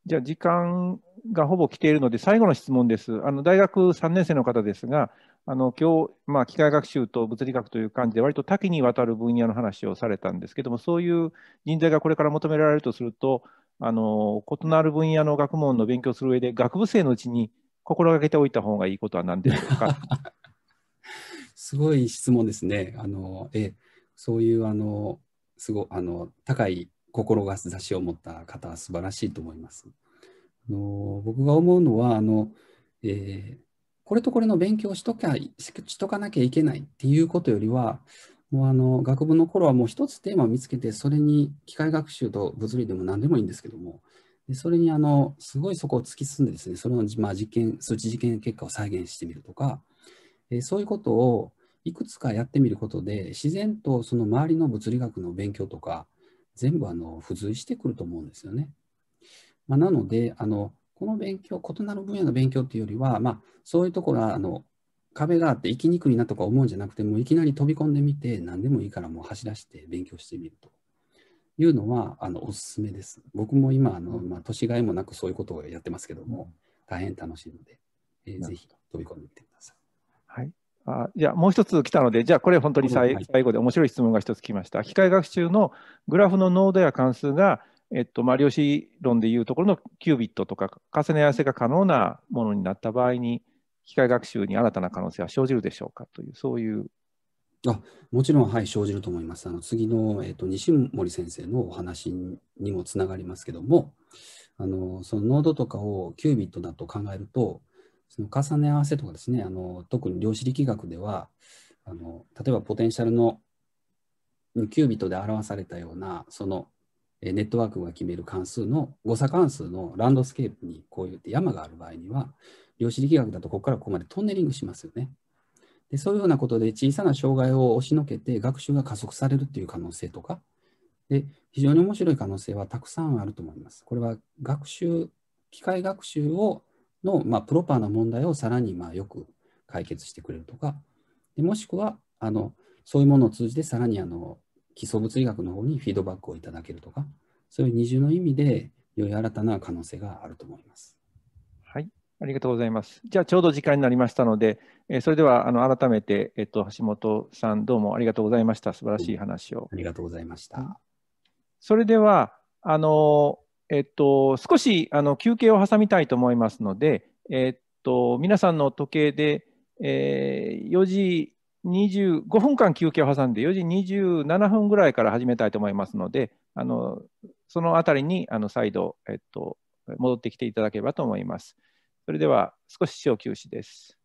じゃあ、時間がほぼ来ているので、最後の質問です。あの大学3年生の方ですが、あの今日、まあ、機械学習と物理学という感じで、割と多岐にわたる分野の話をされたんですけども、そういう人材がこれから求められるとすると、あの異なる分野の学問の勉強する上で、学部生のうちに心がけておいた方がいいことは何でしょうか。すごい質問ですね。あのえそういうあのすごあの高い志を持った方は素晴らしいと思います。あの僕が思うのはあの、えー、これとこれの勉強しときゃしとかなきゃいけないっていうことよりはもうあの学部の頃はもう一つテーマを見つけてそれに機械学習と物理でも何でもいいんですけどもでそれにあのすごいそこを突き進んでですねそれの、まあ、実験数値実験結果を再現してみるとか、えー、そういうことをいくつかやってみることで自然とその周りの物理学の勉強とか全部あの付随してくると思うんですよね。まあ、なのであの、この勉強、異なる分野の勉強っていうよりは、まあ、そういうところはあの壁があって行きにくいなとか思うんじゃなくて、もういきなり飛び込んでみて、何でもいいからもう走らせて勉強してみるというのはあのおすすめです。僕も今、あのまあ、年がいもなくそういうことをやってますけども、大変楽しいので、えー、ぜひ飛び込んでみてください。あじゃあもう一つ来たので、じゃあこれ本当に最はい、最後で面白い質問が一つ来ました。機械学習のグラフの濃度や関数が、えっとまあ、量子論でいうところのキュービットとか重ね合わせが可能なものになった場合に、機械学習に新たな可能性は生じるでしょうかという、そういう。あもちろん、はい、生じると思います。あの次の、えっと、西森先生のお話にもつながりますけども、あのその濃度とかをキュービットだと考えると、その重ね合わせとかですね、あの特に量子力学ではあの、例えばポテンシャルのキュービットで表されたような、そのネットワークが決める関数の誤差関数のランドスケープにこういう山がある場合には、量子力学だとここからここまでトンネリングしますよね。でそういうようなことで小さな障害を押しのけて学習が加速されるっていう可能性とかで非常に面白い可能性はたくさんあると思います。これは学習機械学習をの、まあ、プロパーな問題をさらにまあよく解決してくれるとか、でもしくはあの、そういうものを通じてさらにあの基礎物理学の方にフィードバックをいただけるとか、そういう二重の意味で、より新たな可能性があると思います。はい、ありがとうございます。じゃあ、ちょうど時間になりましたので、えー、それではあの改めて、えっと、橋本さん、どうもありがとうございました。素晴らしい話を。うん、ありがとうございました。それでは、あのえっと、少しあの休憩を挟みたいと思いますので、えっと、皆さんの時計で、えー、4時25分間休憩を挟んで、4時27分ぐらいから始めたいと思いますので、あのそのあたりにあの再度、えっと、戻ってきていただければと思います。それでは少し小休止です。